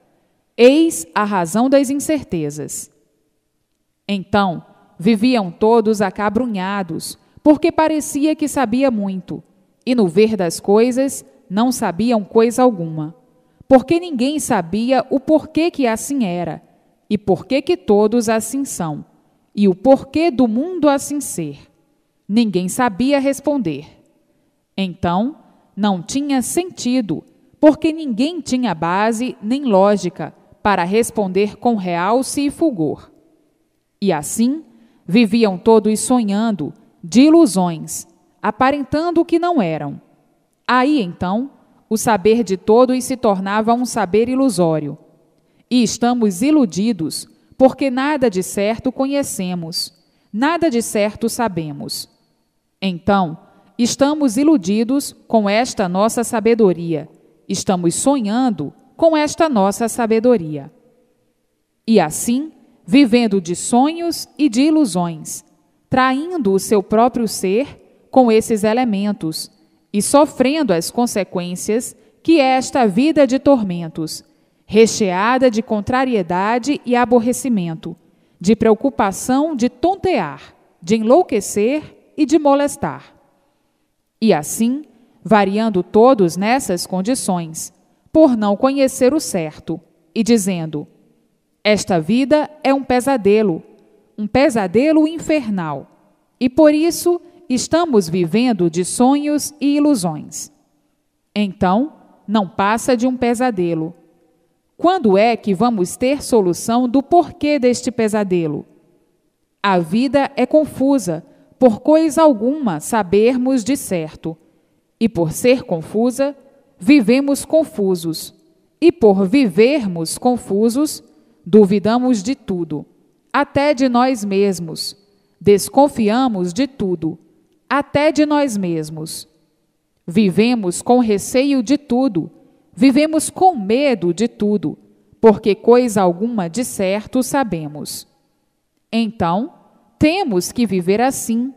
Eis a razão das incertezas. Então, viviam todos acabrunhados, porque parecia que sabia muito, e no ver das coisas, não sabiam coisa alguma, porque ninguém sabia o porquê que assim era, e porquê que todos assim são, e o porquê do mundo assim ser. Ninguém sabia responder. Então, não tinha sentido, porque ninguém tinha base nem lógica para responder com realce e fulgor. E assim, viviam todos sonhando, de ilusões, aparentando o que não eram Aí então, o saber de todos se tornava um saber ilusório. E estamos iludidos, porque nada de certo conhecemos, nada de certo sabemos. Então, estamos iludidos com esta nossa sabedoria, estamos sonhando com esta nossa sabedoria. E assim, vivendo de sonhos e de ilusões, traindo o seu próprio ser com esses elementos e sofrendo as consequências que é esta vida de tormentos, recheada de contrariedade e aborrecimento, de preocupação de tontear, de enlouquecer e de molestar. E assim, variando todos nessas condições, por não conhecer o certo, e dizendo: Esta vida é um pesadelo, um pesadelo infernal, e por isso estamos vivendo de sonhos e ilusões. Então, não passa de um pesadelo. Quando é que vamos ter solução do porquê deste pesadelo? A vida é confusa, por coisa alguma sabermos de certo. E por ser confusa, vivemos confusos. E por vivermos confusos, duvidamos de tudo, até de nós mesmos. Desconfiamos de tudo até de nós mesmos. Vivemos com receio de tudo, vivemos com medo de tudo, porque coisa alguma de certo sabemos. Então, temos que viver assim,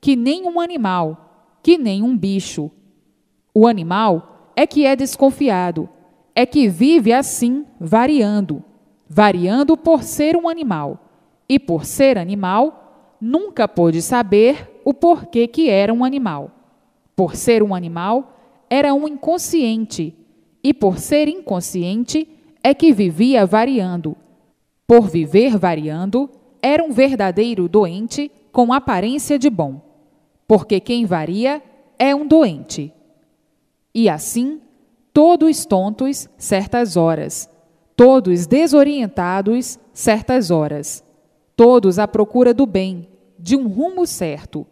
que nem um animal, que nem um bicho. O animal é que é desconfiado, é que vive assim, variando, variando por ser um animal. E por ser animal, nunca pôde saber o porquê que era um animal. Por ser um animal, era um inconsciente, e por ser inconsciente, é que vivia variando. Por viver variando, era um verdadeiro doente com aparência de bom, porque quem varia é um doente. E assim, todos tontos certas horas, todos desorientados certas horas, todos à procura do bem, de um rumo certo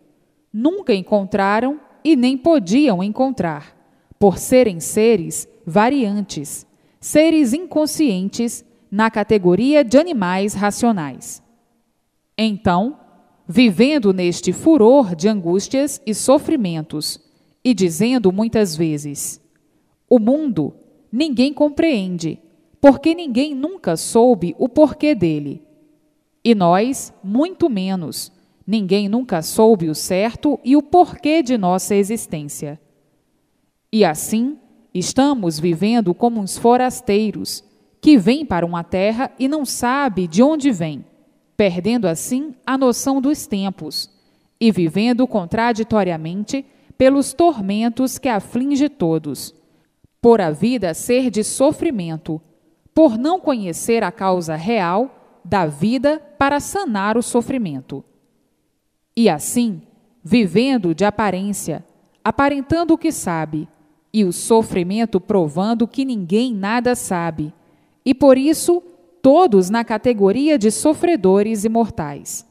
nunca encontraram e nem podiam encontrar, por serem seres variantes, seres inconscientes na categoria de animais racionais. Então, vivendo neste furor de angústias e sofrimentos, e dizendo muitas vezes: O mundo ninguém compreende, porque ninguém nunca soube o porquê dele. E nós, muito menos Ninguém nunca soube o certo e o porquê de nossa existência. E assim, estamos vivendo como uns forasteiros que vêm para uma terra e não sabe de onde vem, perdendo assim a noção dos tempos e vivendo contraditoriamente pelos tormentos que aflige todos, por a vida ser de sofrimento, por não conhecer a causa real da vida para sanar o sofrimento. E assim, vivendo de aparência, aparentando o que sabe, e o sofrimento provando que ninguém nada sabe, e por isso todos na categoria de sofredores imortais.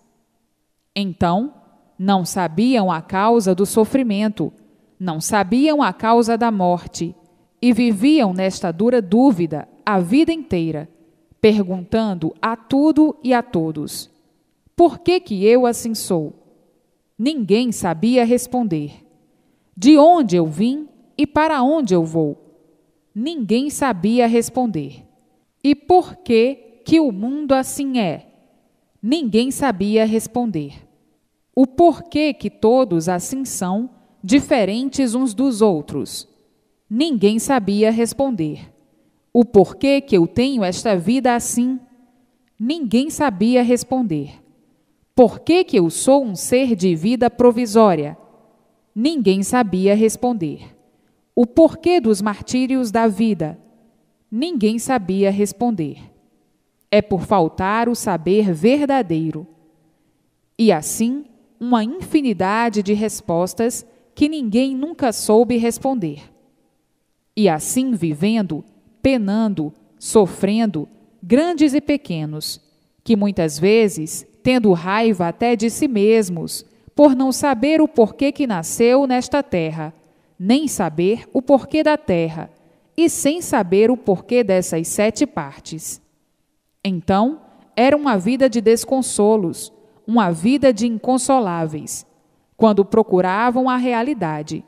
Então, não sabiam a causa do sofrimento, não sabiam a causa da morte, e viviam nesta dura dúvida a vida inteira, perguntando a tudo e a todos: Por que que eu assim sou? Ninguém sabia responder. De onde eu vim e para onde eu vou? Ninguém sabia responder. E por que que o mundo assim é? Ninguém sabia responder. O porquê que todos assim são, diferentes uns dos outros? Ninguém sabia responder. O porquê que eu tenho esta vida assim? Ninguém sabia responder. Por que, que eu sou um ser de vida provisória? Ninguém sabia responder. O porquê dos martírios da vida? Ninguém sabia responder. É por faltar o saber verdadeiro. E assim, uma infinidade de respostas que ninguém nunca soube responder. E assim vivendo, penando, sofrendo, grandes e pequenos, que muitas vezes, tendo raiva até de si mesmos, por não saber o porquê que nasceu nesta terra, nem saber o porquê da terra, e sem saber o porquê dessas sete partes. Então, era uma vida de desconsolos, uma vida de inconsoláveis, quando procuravam a realidade.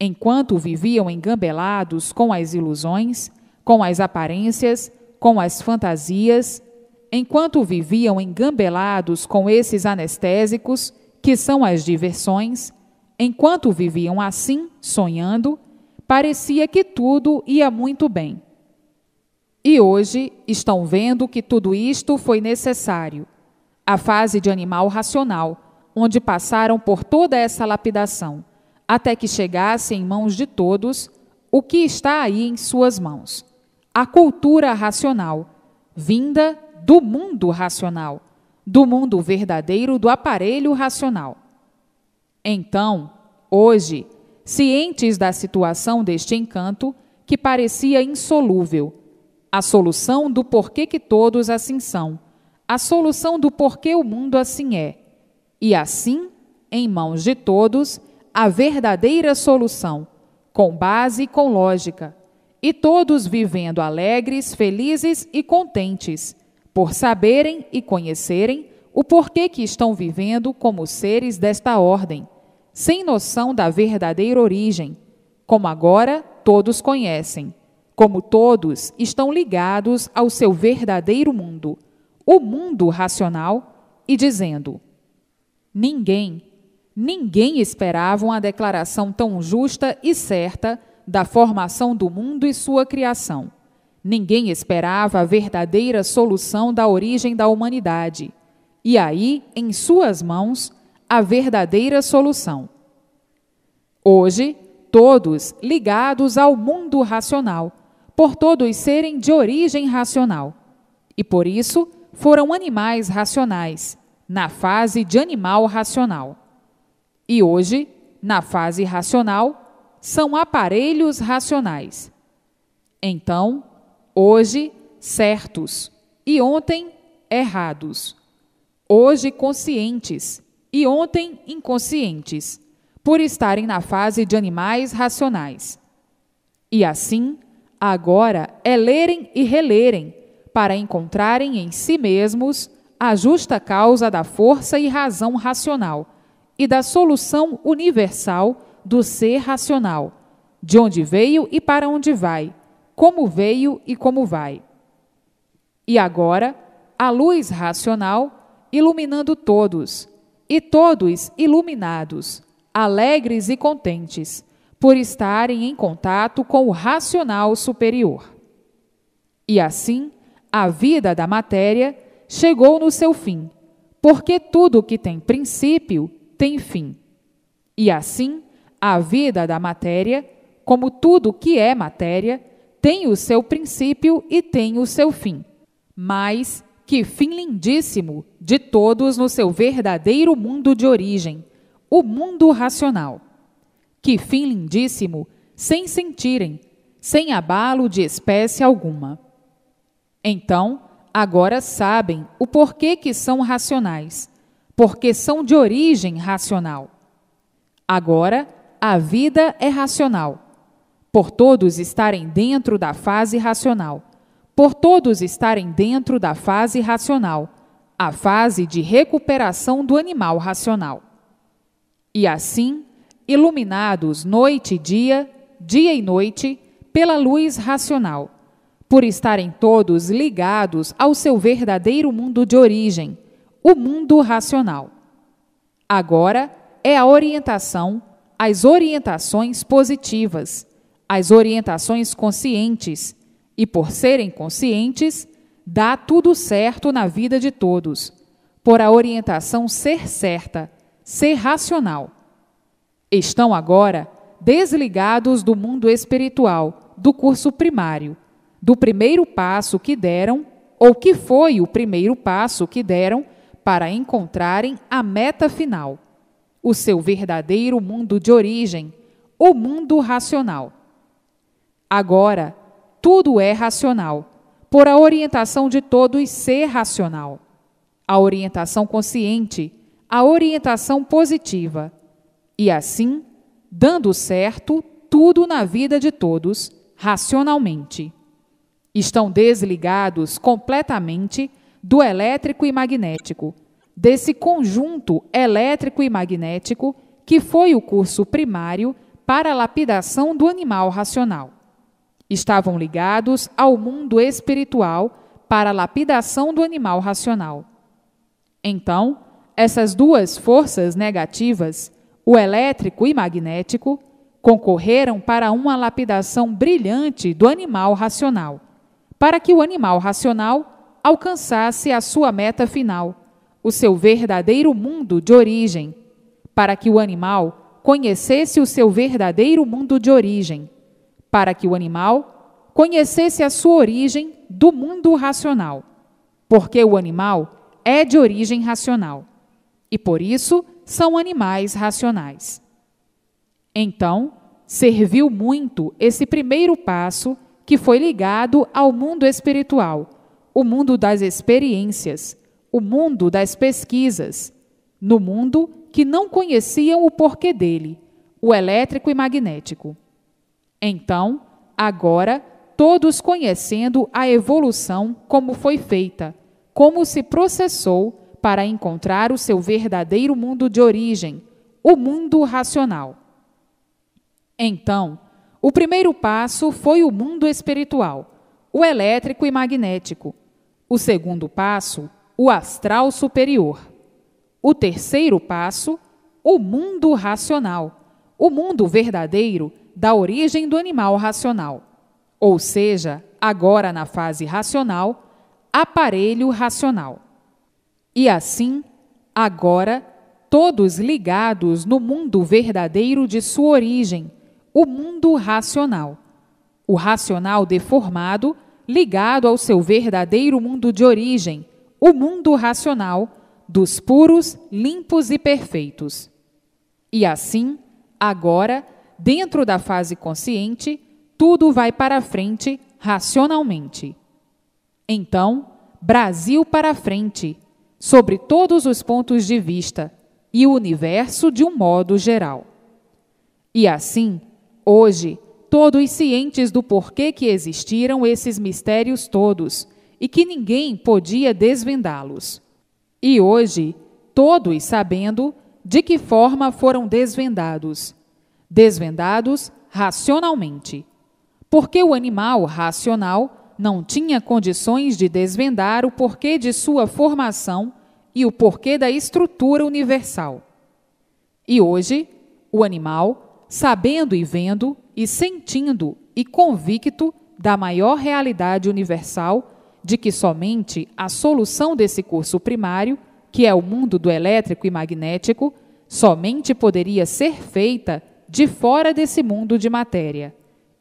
Enquanto viviam engambelados com as ilusões, com as aparências, com as fantasias, Enquanto viviam engambelados com esses anestésicos, que são as diversões, enquanto viviam assim, sonhando, parecia que tudo ia muito bem. E hoje estão vendo que tudo isto foi necessário. A fase de animal racional, onde passaram por toda essa lapidação, até que chegasse em mãos de todos o que está aí em suas mãos: a cultura racional, vinda do mundo racional, do mundo verdadeiro do aparelho racional. Então, hoje, cientes da situação deste encanto, que parecia insolúvel, a solução do porquê que todos assim são, a solução do porquê o mundo assim é, e assim, em mãos de todos, a verdadeira solução, com base e com lógica, e todos vivendo alegres, felizes e contentes, por saberem e conhecerem o porquê que estão vivendo como seres desta ordem, sem noção da verdadeira origem, como agora todos conhecem, como todos estão ligados ao seu verdadeiro mundo, o mundo racional, e dizendo: Ninguém, ninguém esperava uma declaração tão justa e certa da formação do mundo e sua criação. Ninguém esperava a verdadeira solução da origem da humanidade. E aí, em suas mãos, a verdadeira solução. Hoje, todos ligados ao mundo racional, por todos serem de origem racional. E por isso, foram animais racionais, na fase de animal racional. E hoje, na fase racional, são aparelhos racionais. Então, hoje certos e ontem errados, hoje conscientes e ontem inconscientes, por estarem na fase de animais racionais. E assim, agora é lerem e relerem, para encontrarem em si mesmos a justa causa da força e razão racional e da solução universal do ser racional, de onde veio e para onde vai, como veio e como vai. E agora, a luz racional iluminando todos, e todos iluminados, alegres e contentes, por estarem em contato com o racional superior. E assim, a vida da matéria chegou no seu fim, porque tudo que tem princípio tem fim. E assim, a vida da matéria, como tudo que é matéria, tem o seu princípio e tem o seu fim. Mas que fim lindíssimo de todos no seu verdadeiro mundo de origem, o mundo racional. Que fim lindíssimo, sem sentirem, sem abalo de espécie alguma. Então, agora sabem o porquê que são racionais, porque são de origem racional. Agora, a vida é racional por todos estarem dentro da fase racional, por todos estarem dentro da fase racional, a fase de recuperação do animal racional. E assim, iluminados noite e dia, dia e noite, pela luz racional, por estarem todos ligados ao seu verdadeiro mundo de origem, o mundo racional. Agora é a orientação, as orientações positivas as orientações conscientes e, por serem conscientes, dá tudo certo na vida de todos, por a orientação ser certa, ser racional. Estão agora desligados do mundo espiritual, do curso primário, do primeiro passo que deram, ou que foi o primeiro passo que deram para encontrarem a meta final, o seu verdadeiro mundo de origem, o mundo racional. Agora, tudo é racional, por a orientação de todos ser racional. A orientação consciente, a orientação positiva. E assim, dando certo tudo na vida de todos, racionalmente. Estão desligados completamente do elétrico e magnético, desse conjunto elétrico e magnético que foi o curso primário para a lapidação do animal racional. Estavam ligados ao mundo espiritual para a lapidação do animal racional. Então, essas duas forças negativas, o elétrico e magnético, concorreram para uma lapidação brilhante do animal racional, para que o animal racional alcançasse a sua meta final, o seu verdadeiro mundo de origem, para que o animal conhecesse o seu verdadeiro mundo de origem para que o animal conhecesse a sua origem do mundo racional, porque o animal é de origem racional e por isso são animais racionais. Então, serviu muito esse primeiro passo que foi ligado ao mundo espiritual, o mundo das experiências, o mundo das pesquisas, no mundo que não conheciam o porquê dele, o elétrico e magnético. Então, agora, todos conhecendo a evolução como foi feita, como se processou para encontrar o seu verdadeiro mundo de origem, o mundo racional. Então, o primeiro passo foi o mundo espiritual, o elétrico e magnético. O segundo passo, o astral superior. O terceiro passo, o mundo racional, o mundo verdadeiro da origem do animal racional, ou seja, agora na fase racional, aparelho racional. E assim, agora, todos ligados no mundo verdadeiro de sua origem, o mundo racional. O racional deformado, ligado ao seu verdadeiro mundo de origem, o mundo racional dos puros, limpos e perfeitos. E assim, agora, dentro da fase consciente, tudo vai para frente racionalmente. Então, Brasil para frente, sobre todos os pontos de vista e o universo de um modo geral. E assim, hoje, todos cientes do porquê que existiram esses mistérios todos e que ninguém podia desvendá-los. E hoje, todos sabendo de que forma foram desvendados desvendados racionalmente. Porque o animal racional não tinha condições de desvendar o porquê de sua formação e o porquê da estrutura universal. E hoje, o animal, sabendo e vendo, e sentindo e convicto da maior realidade universal, de que somente a solução desse curso primário, que é o mundo do elétrico e magnético, somente poderia ser feita de fora desse mundo de matéria,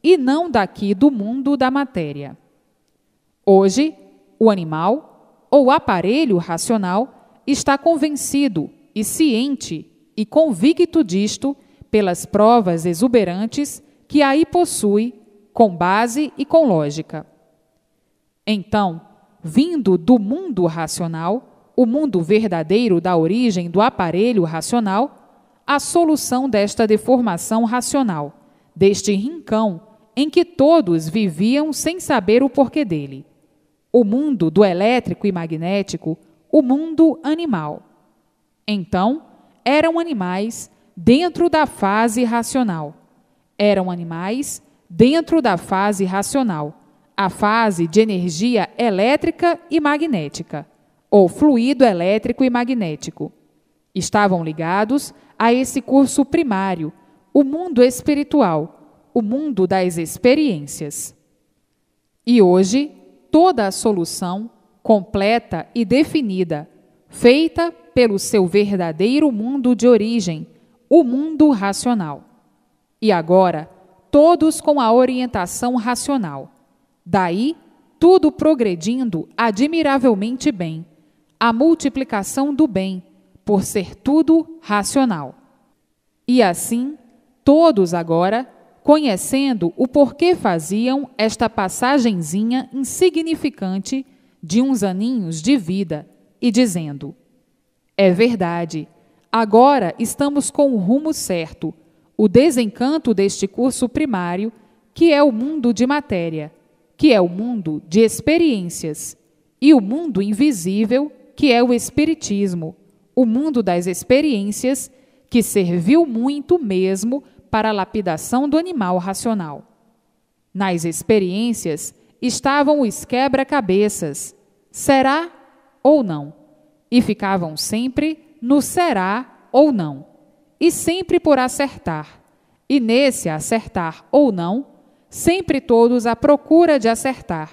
e não daqui do mundo da matéria. Hoje, o animal, ou aparelho racional, está convencido e ciente e convicto disto pelas provas exuberantes que aí possui, com base e com lógica. Então, vindo do mundo racional, o mundo verdadeiro da origem do aparelho racional, a solução desta deformação racional, deste rincão em que todos viviam sem saber o porquê dele. O mundo do elétrico e magnético, o mundo animal. Então, eram animais dentro da fase racional. Eram animais dentro da fase racional, a fase de energia elétrica e magnética, ou fluido elétrico e magnético. Estavam ligados a esse curso primário, o mundo espiritual, o mundo das experiências. E hoje, toda a solução, completa e definida, feita pelo seu verdadeiro mundo de origem, o mundo racional. E agora, todos com a orientação racional. Daí, tudo progredindo admiravelmente bem, a multiplicação do bem por ser tudo racional. E assim, todos agora, conhecendo o porquê faziam esta passagenzinha insignificante de uns aninhos de vida, e dizendo: É verdade, agora estamos com o rumo certo, o desencanto deste curso primário, que é o mundo de matéria, que é o mundo de experiências, e o mundo invisível, que é o Espiritismo o mundo das experiências, que serviu muito mesmo para a lapidação do animal racional. Nas experiências estavam os quebra-cabeças, será ou não, e ficavam sempre no será ou não, e sempre por acertar, e nesse acertar ou não, sempre todos à procura de acertar,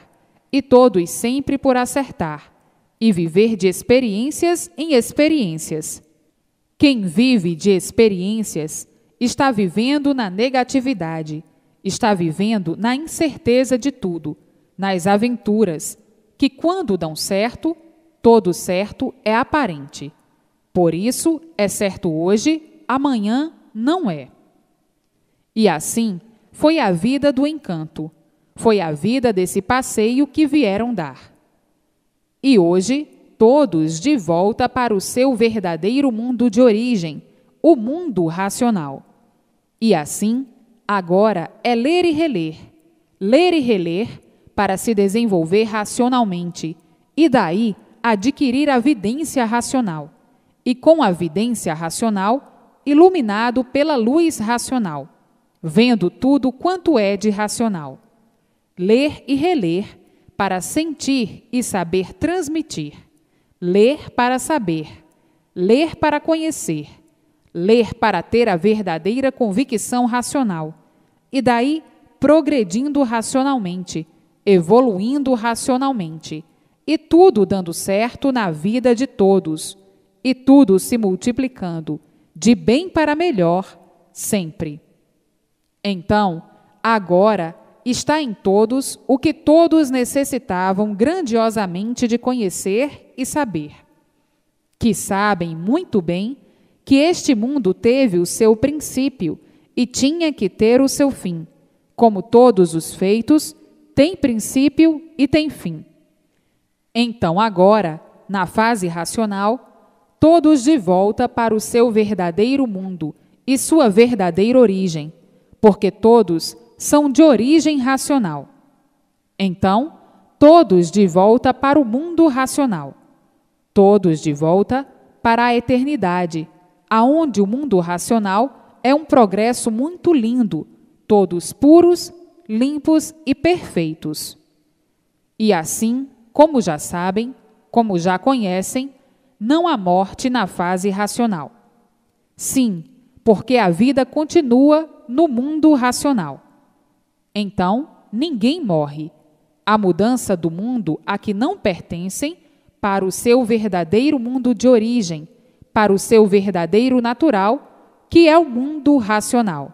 e todos sempre por acertar, e viver de experiências em experiências. Quem vive de experiências está vivendo na negatividade, está vivendo na incerteza de tudo, nas aventuras, que quando dão certo, todo certo é aparente. Por isso, é certo hoje, amanhã não é. E assim foi a vida do encanto, foi a vida desse passeio que vieram dar. E hoje, todos de volta para o seu verdadeiro mundo de origem, o mundo racional. E assim, agora é ler e reler, ler e reler para se desenvolver racionalmente e daí adquirir a vidência racional. E com a vidência racional, iluminado pela luz racional, vendo tudo quanto é de racional. Ler e reler para sentir e saber transmitir, ler para saber, ler para conhecer, ler para ter a verdadeira convicção racional, e daí progredindo racionalmente, evoluindo racionalmente, e tudo dando certo na vida de todos, e tudo se multiplicando, de bem para melhor, sempre. Então, agora, está em todos o que todos necessitavam grandiosamente de conhecer e saber. Que sabem muito bem que este mundo teve o seu princípio e tinha que ter o seu fim. Como todos os feitos, têm princípio e têm fim. Então, agora, na fase racional, todos de volta para o seu verdadeiro mundo e sua verdadeira origem, porque todos são de origem racional. Então, todos de volta para o mundo racional. Todos de volta para a eternidade, aonde o mundo racional é um progresso muito lindo, todos puros, limpos e perfeitos. E assim, como já sabem, como já conhecem, não há morte na fase racional. Sim, porque a vida continua no mundo racional. Então, ninguém morre. A mudança do mundo a que não pertencem para o seu verdadeiro mundo de origem, para o seu verdadeiro natural, que é o mundo racional.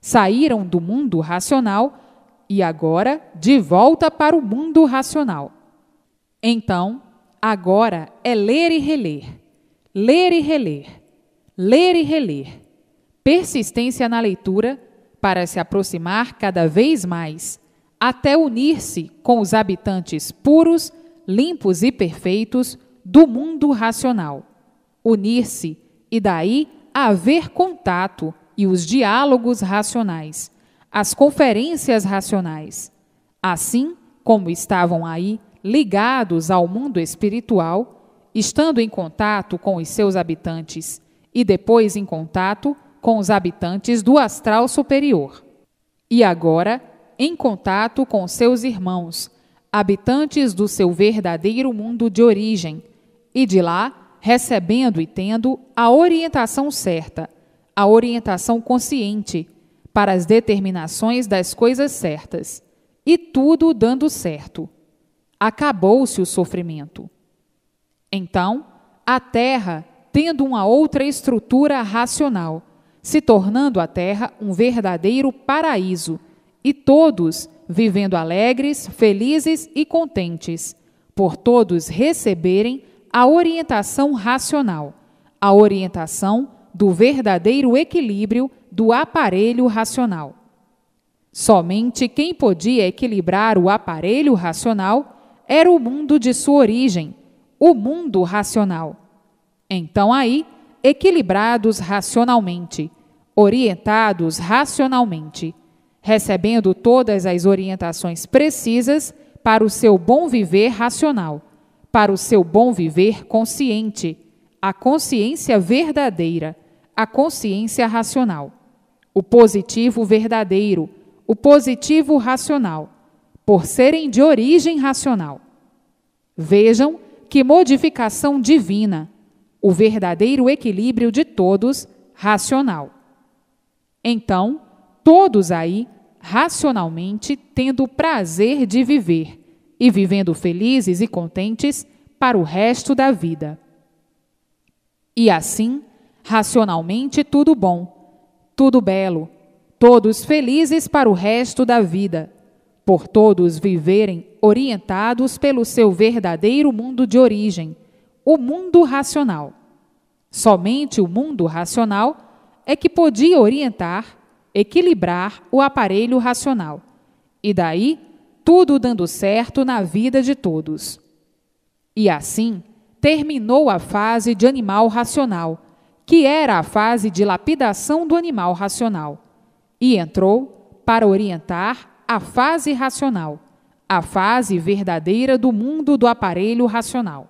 Saíram do mundo racional e agora de volta para o mundo racional. Então, agora é ler e reler, ler e reler, ler e reler. Persistência na leitura para se aproximar cada vez mais, até unir-se com os habitantes puros, limpos e perfeitos do mundo racional. Unir-se e daí haver contato e os diálogos racionais, as conferências racionais. Assim como estavam aí ligados ao mundo espiritual, estando em contato com os seus habitantes e depois em contato com os habitantes do astral superior. E agora, em contato com seus irmãos, habitantes do seu verdadeiro mundo de origem, e de lá, recebendo e tendo a orientação certa, a orientação consciente, para as determinações das coisas certas, e tudo dando certo. Acabou-se o sofrimento. Então, a Terra, tendo uma outra estrutura racional, se tornando a terra um verdadeiro paraíso, e todos vivendo alegres, felizes e contentes, por todos receberem a orientação racional, a orientação do verdadeiro equilíbrio do aparelho racional. Somente quem podia equilibrar o aparelho racional era o mundo de sua origem, o mundo racional. Então aí equilibrados racionalmente, orientados racionalmente, recebendo todas as orientações precisas para o seu bom viver racional, para o seu bom viver consciente, a consciência verdadeira, a consciência racional, o positivo verdadeiro, o positivo racional, por serem de origem racional. Vejam que modificação divina, o verdadeiro equilíbrio de todos racional. Então, todos aí, racionalmente, tendo prazer de viver e vivendo felizes e contentes para o resto da vida. E assim, racionalmente, tudo bom, tudo belo, todos felizes para o resto da vida, por todos viverem orientados pelo seu verdadeiro mundo de origem o mundo racional. Somente o mundo racional é que podia orientar, equilibrar o aparelho racional. E daí, tudo dando certo na vida de todos. E assim, terminou a fase de animal racional, que era a fase de lapidação do animal racional, e entrou para orientar a fase racional, a fase verdadeira do mundo do aparelho racional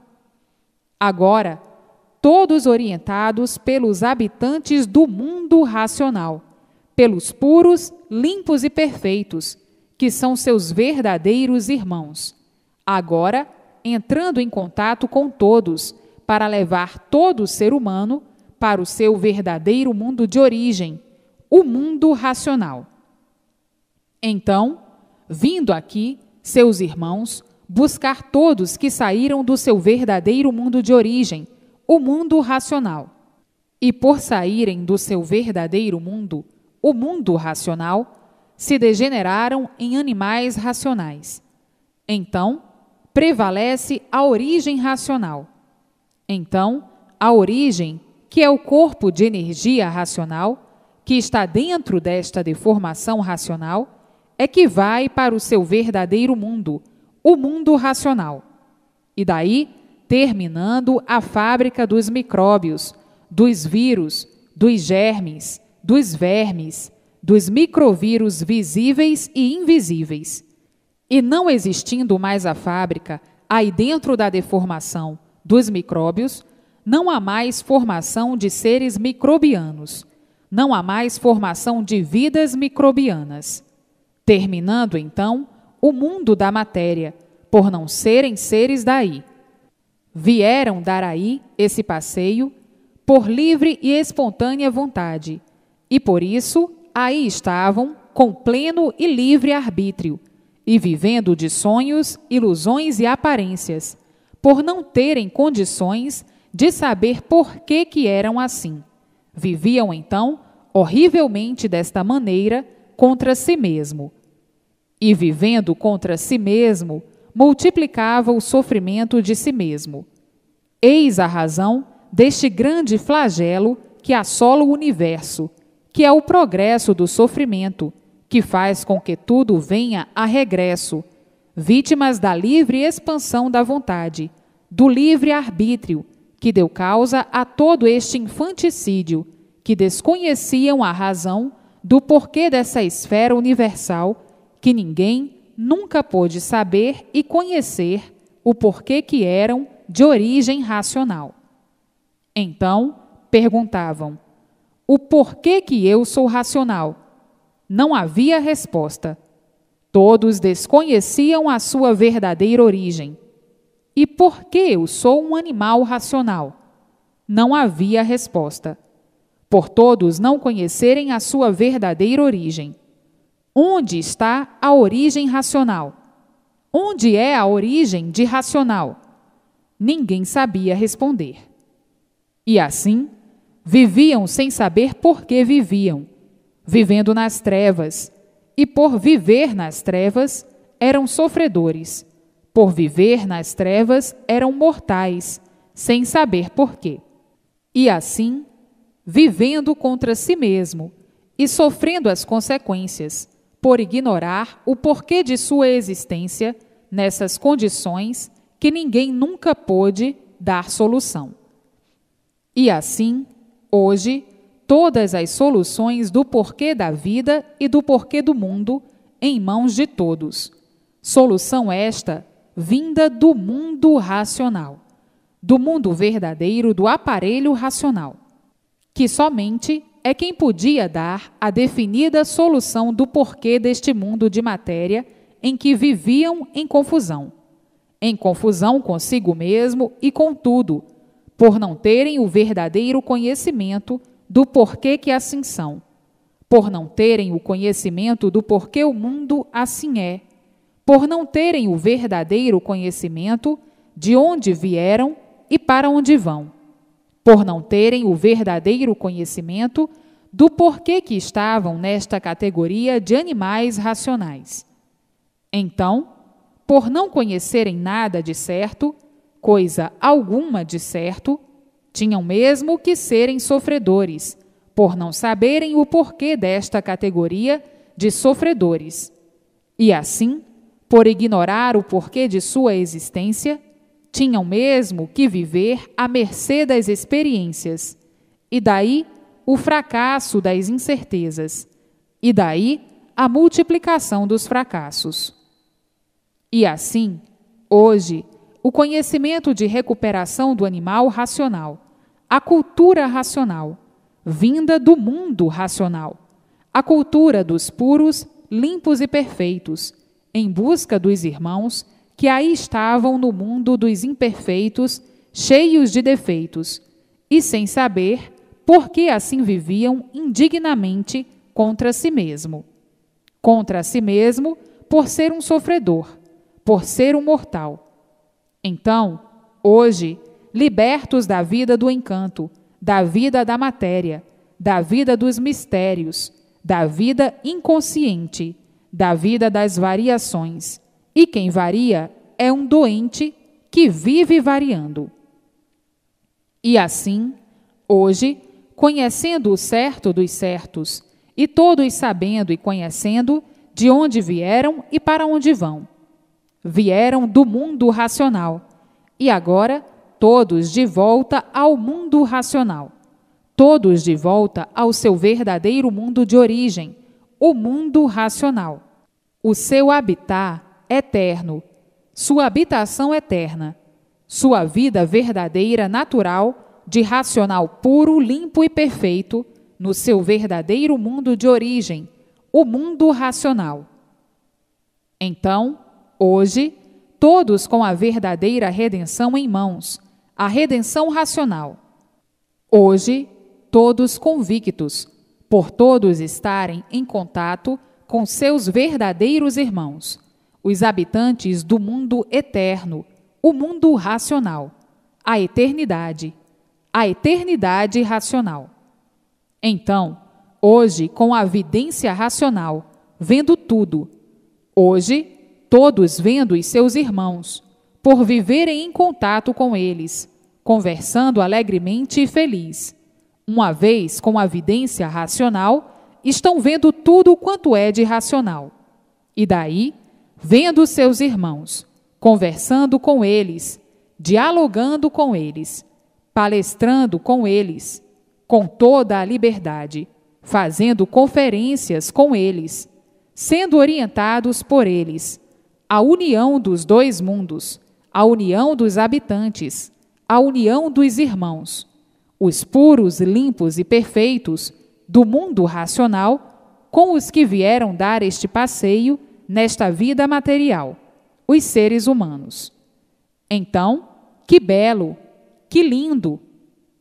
agora todos orientados pelos habitantes do mundo racional, pelos puros, limpos e perfeitos, que são seus verdadeiros irmãos. Agora, entrando em contato com todos, para levar todo ser humano para o seu verdadeiro mundo de origem, o mundo racional. Então, vindo aqui, seus irmãos, buscar todos que saíram do seu verdadeiro mundo de origem, o mundo racional. E por saírem do seu verdadeiro mundo, o mundo racional, se degeneraram em animais racionais. Então, prevalece a origem racional. Então, a origem, que é o corpo de energia racional, que está dentro desta deformação racional, é que vai para o seu verdadeiro mundo o mundo racional. E daí, terminando a fábrica dos micróbios, dos vírus, dos germes, dos vermes, dos microvírus visíveis e invisíveis. E não existindo mais a fábrica, aí dentro da deformação dos micróbios, não há mais formação de seres microbianos, não há mais formação de vidas microbianas. Terminando, então, o mundo da matéria, por não serem seres daí. Vieram dar aí esse passeio por livre e espontânea vontade, e por isso aí estavam com pleno e livre arbítrio, e vivendo de sonhos, ilusões e aparências, por não terem condições de saber por que que eram assim. Viviam então horrivelmente desta maneira contra si mesmo e, vivendo contra si mesmo, multiplicava o sofrimento de si mesmo. Eis a razão deste grande flagelo que assola o universo, que é o progresso do sofrimento, que faz com que tudo venha a regresso, vítimas da livre expansão da vontade, do livre arbítrio, que deu causa a todo este infanticídio, que desconheciam a razão do porquê dessa esfera universal que ninguém nunca pôde saber e conhecer o porquê que eram de origem racional. Então, perguntavam: O porquê que eu sou racional? Não havia resposta. Todos desconheciam a sua verdadeira origem. E por que eu sou um animal racional? Não havia resposta. Por todos não conhecerem a sua verdadeira origem. Onde está a origem racional? Onde é a origem de racional? Ninguém sabia responder. E assim, viviam sem saber por que viviam, vivendo nas trevas, e por viver nas trevas eram sofredores, por viver nas trevas eram mortais, sem saber por quê. E assim, vivendo contra si mesmo e sofrendo as consequências, por ignorar o porquê de sua existência nessas condições que ninguém nunca pôde dar solução. E assim, hoje, todas as soluções do porquê da vida e do porquê do mundo em mãos de todos. Solução esta vinda do mundo racional, do mundo verdadeiro do aparelho racional, que somente é quem podia dar a definida solução do porquê deste mundo de matéria em que viviam em confusão. Em confusão consigo mesmo e com tudo, por não terem o verdadeiro conhecimento do porquê que assim são, por não terem o conhecimento do porquê o mundo assim é, por não terem o verdadeiro conhecimento de onde vieram e para onde vão por não terem o verdadeiro conhecimento do porquê que estavam nesta categoria de animais racionais. Então, por não conhecerem nada de certo, coisa alguma de certo, tinham mesmo que serem sofredores, por não saberem o porquê desta categoria de sofredores. E assim, por ignorar o porquê de sua existência, tinham mesmo que viver à mercê das experiências. E daí o fracasso das incertezas. E daí a multiplicação dos fracassos. E assim, hoje, o conhecimento de recuperação do animal racional, a cultura racional, vinda do mundo racional, a cultura dos puros, limpos e perfeitos, em busca dos irmãos que aí estavam no mundo dos imperfeitos, cheios de defeitos, e sem saber por que assim viviam indignamente contra si mesmo. Contra si mesmo, por ser um sofredor, por ser um mortal. Então, hoje, libertos da vida do encanto, da vida da matéria, da vida dos mistérios, da vida inconsciente, da vida das variações, e quem varia é um doente que vive variando. E assim, hoje, conhecendo o certo dos certos, e todos sabendo e conhecendo de onde vieram e para onde vão. Vieram do mundo racional, e agora todos de volta ao mundo racional. Todos de volta ao seu verdadeiro mundo de origem, o mundo racional. O seu habitat eterno, sua habitação eterna, sua vida verdadeira, natural, de racional puro, limpo e perfeito, no seu verdadeiro mundo de origem, o mundo racional. Então, hoje, todos com a verdadeira redenção em mãos, a redenção racional. Hoje, todos convictos, por todos estarem em contato com seus verdadeiros irmãos os habitantes do mundo eterno, o mundo racional, a eternidade, a eternidade racional. Então, hoje, com a vidência racional, vendo tudo, hoje, todos vendo os seus irmãos, por viverem em contato com eles, conversando alegremente e feliz. Uma vez com a vidência racional, estão vendo tudo quanto é de racional. E daí, vendo seus irmãos, conversando com eles, dialogando com eles, palestrando com eles, com toda a liberdade, fazendo conferências com eles, sendo orientados por eles, a união dos dois mundos, a união dos habitantes, a união dos irmãos, os puros, limpos e perfeitos do mundo racional, com os que vieram dar este passeio nesta vida material, os seres humanos. Então, que belo, que lindo!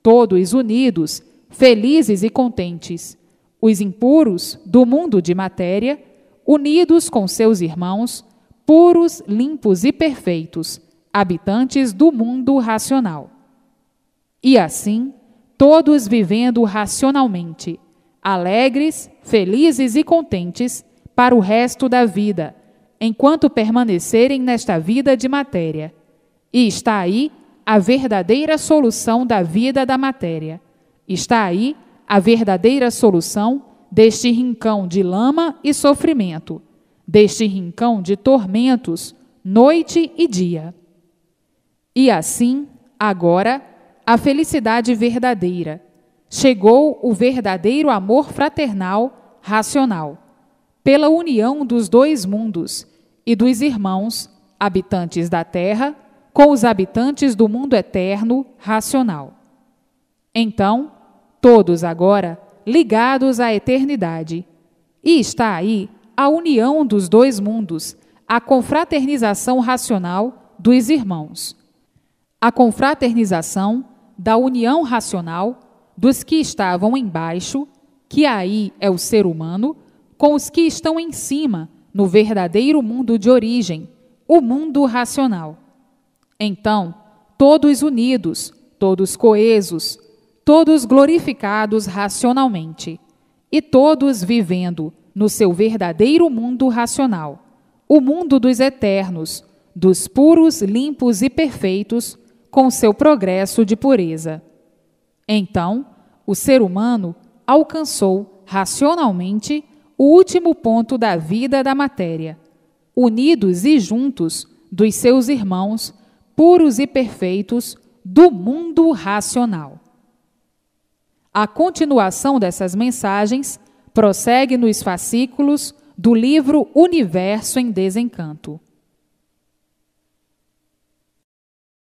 Todos unidos, felizes e contentes. Os impuros do mundo de matéria, unidos com seus irmãos, puros, limpos e perfeitos, habitantes do mundo racional. E assim, todos vivendo racionalmente, alegres, felizes e contentes para o resto da vida, enquanto permanecerem nesta vida de matéria. E está aí a verdadeira solução da vida da matéria. Está aí a verdadeira solução deste rincão de lama e sofrimento, deste rincão de tormentos, noite e dia. E assim, agora, a felicidade verdadeira. Chegou o verdadeiro amor fraternal, racional pela união dos dois mundos e dos irmãos, habitantes da terra, com os habitantes do mundo eterno, racional. Então, todos agora ligados à eternidade. E está aí a união dos dois mundos, a confraternização racional dos irmãos. A confraternização da união racional dos que estavam embaixo, que aí é o ser humano, com os que estão em cima, no verdadeiro mundo de origem, o mundo racional. Então, todos unidos, todos coesos, todos glorificados racionalmente, e todos vivendo no seu verdadeiro mundo racional, o mundo dos eternos, dos puros, limpos e perfeitos, com seu progresso de pureza. Então, o ser humano alcançou racionalmente o último ponto da vida da matéria, unidos e juntos dos seus irmãos, puros e perfeitos, do mundo racional. A continuação dessas mensagens prossegue nos fascículos do livro Universo em Desencanto.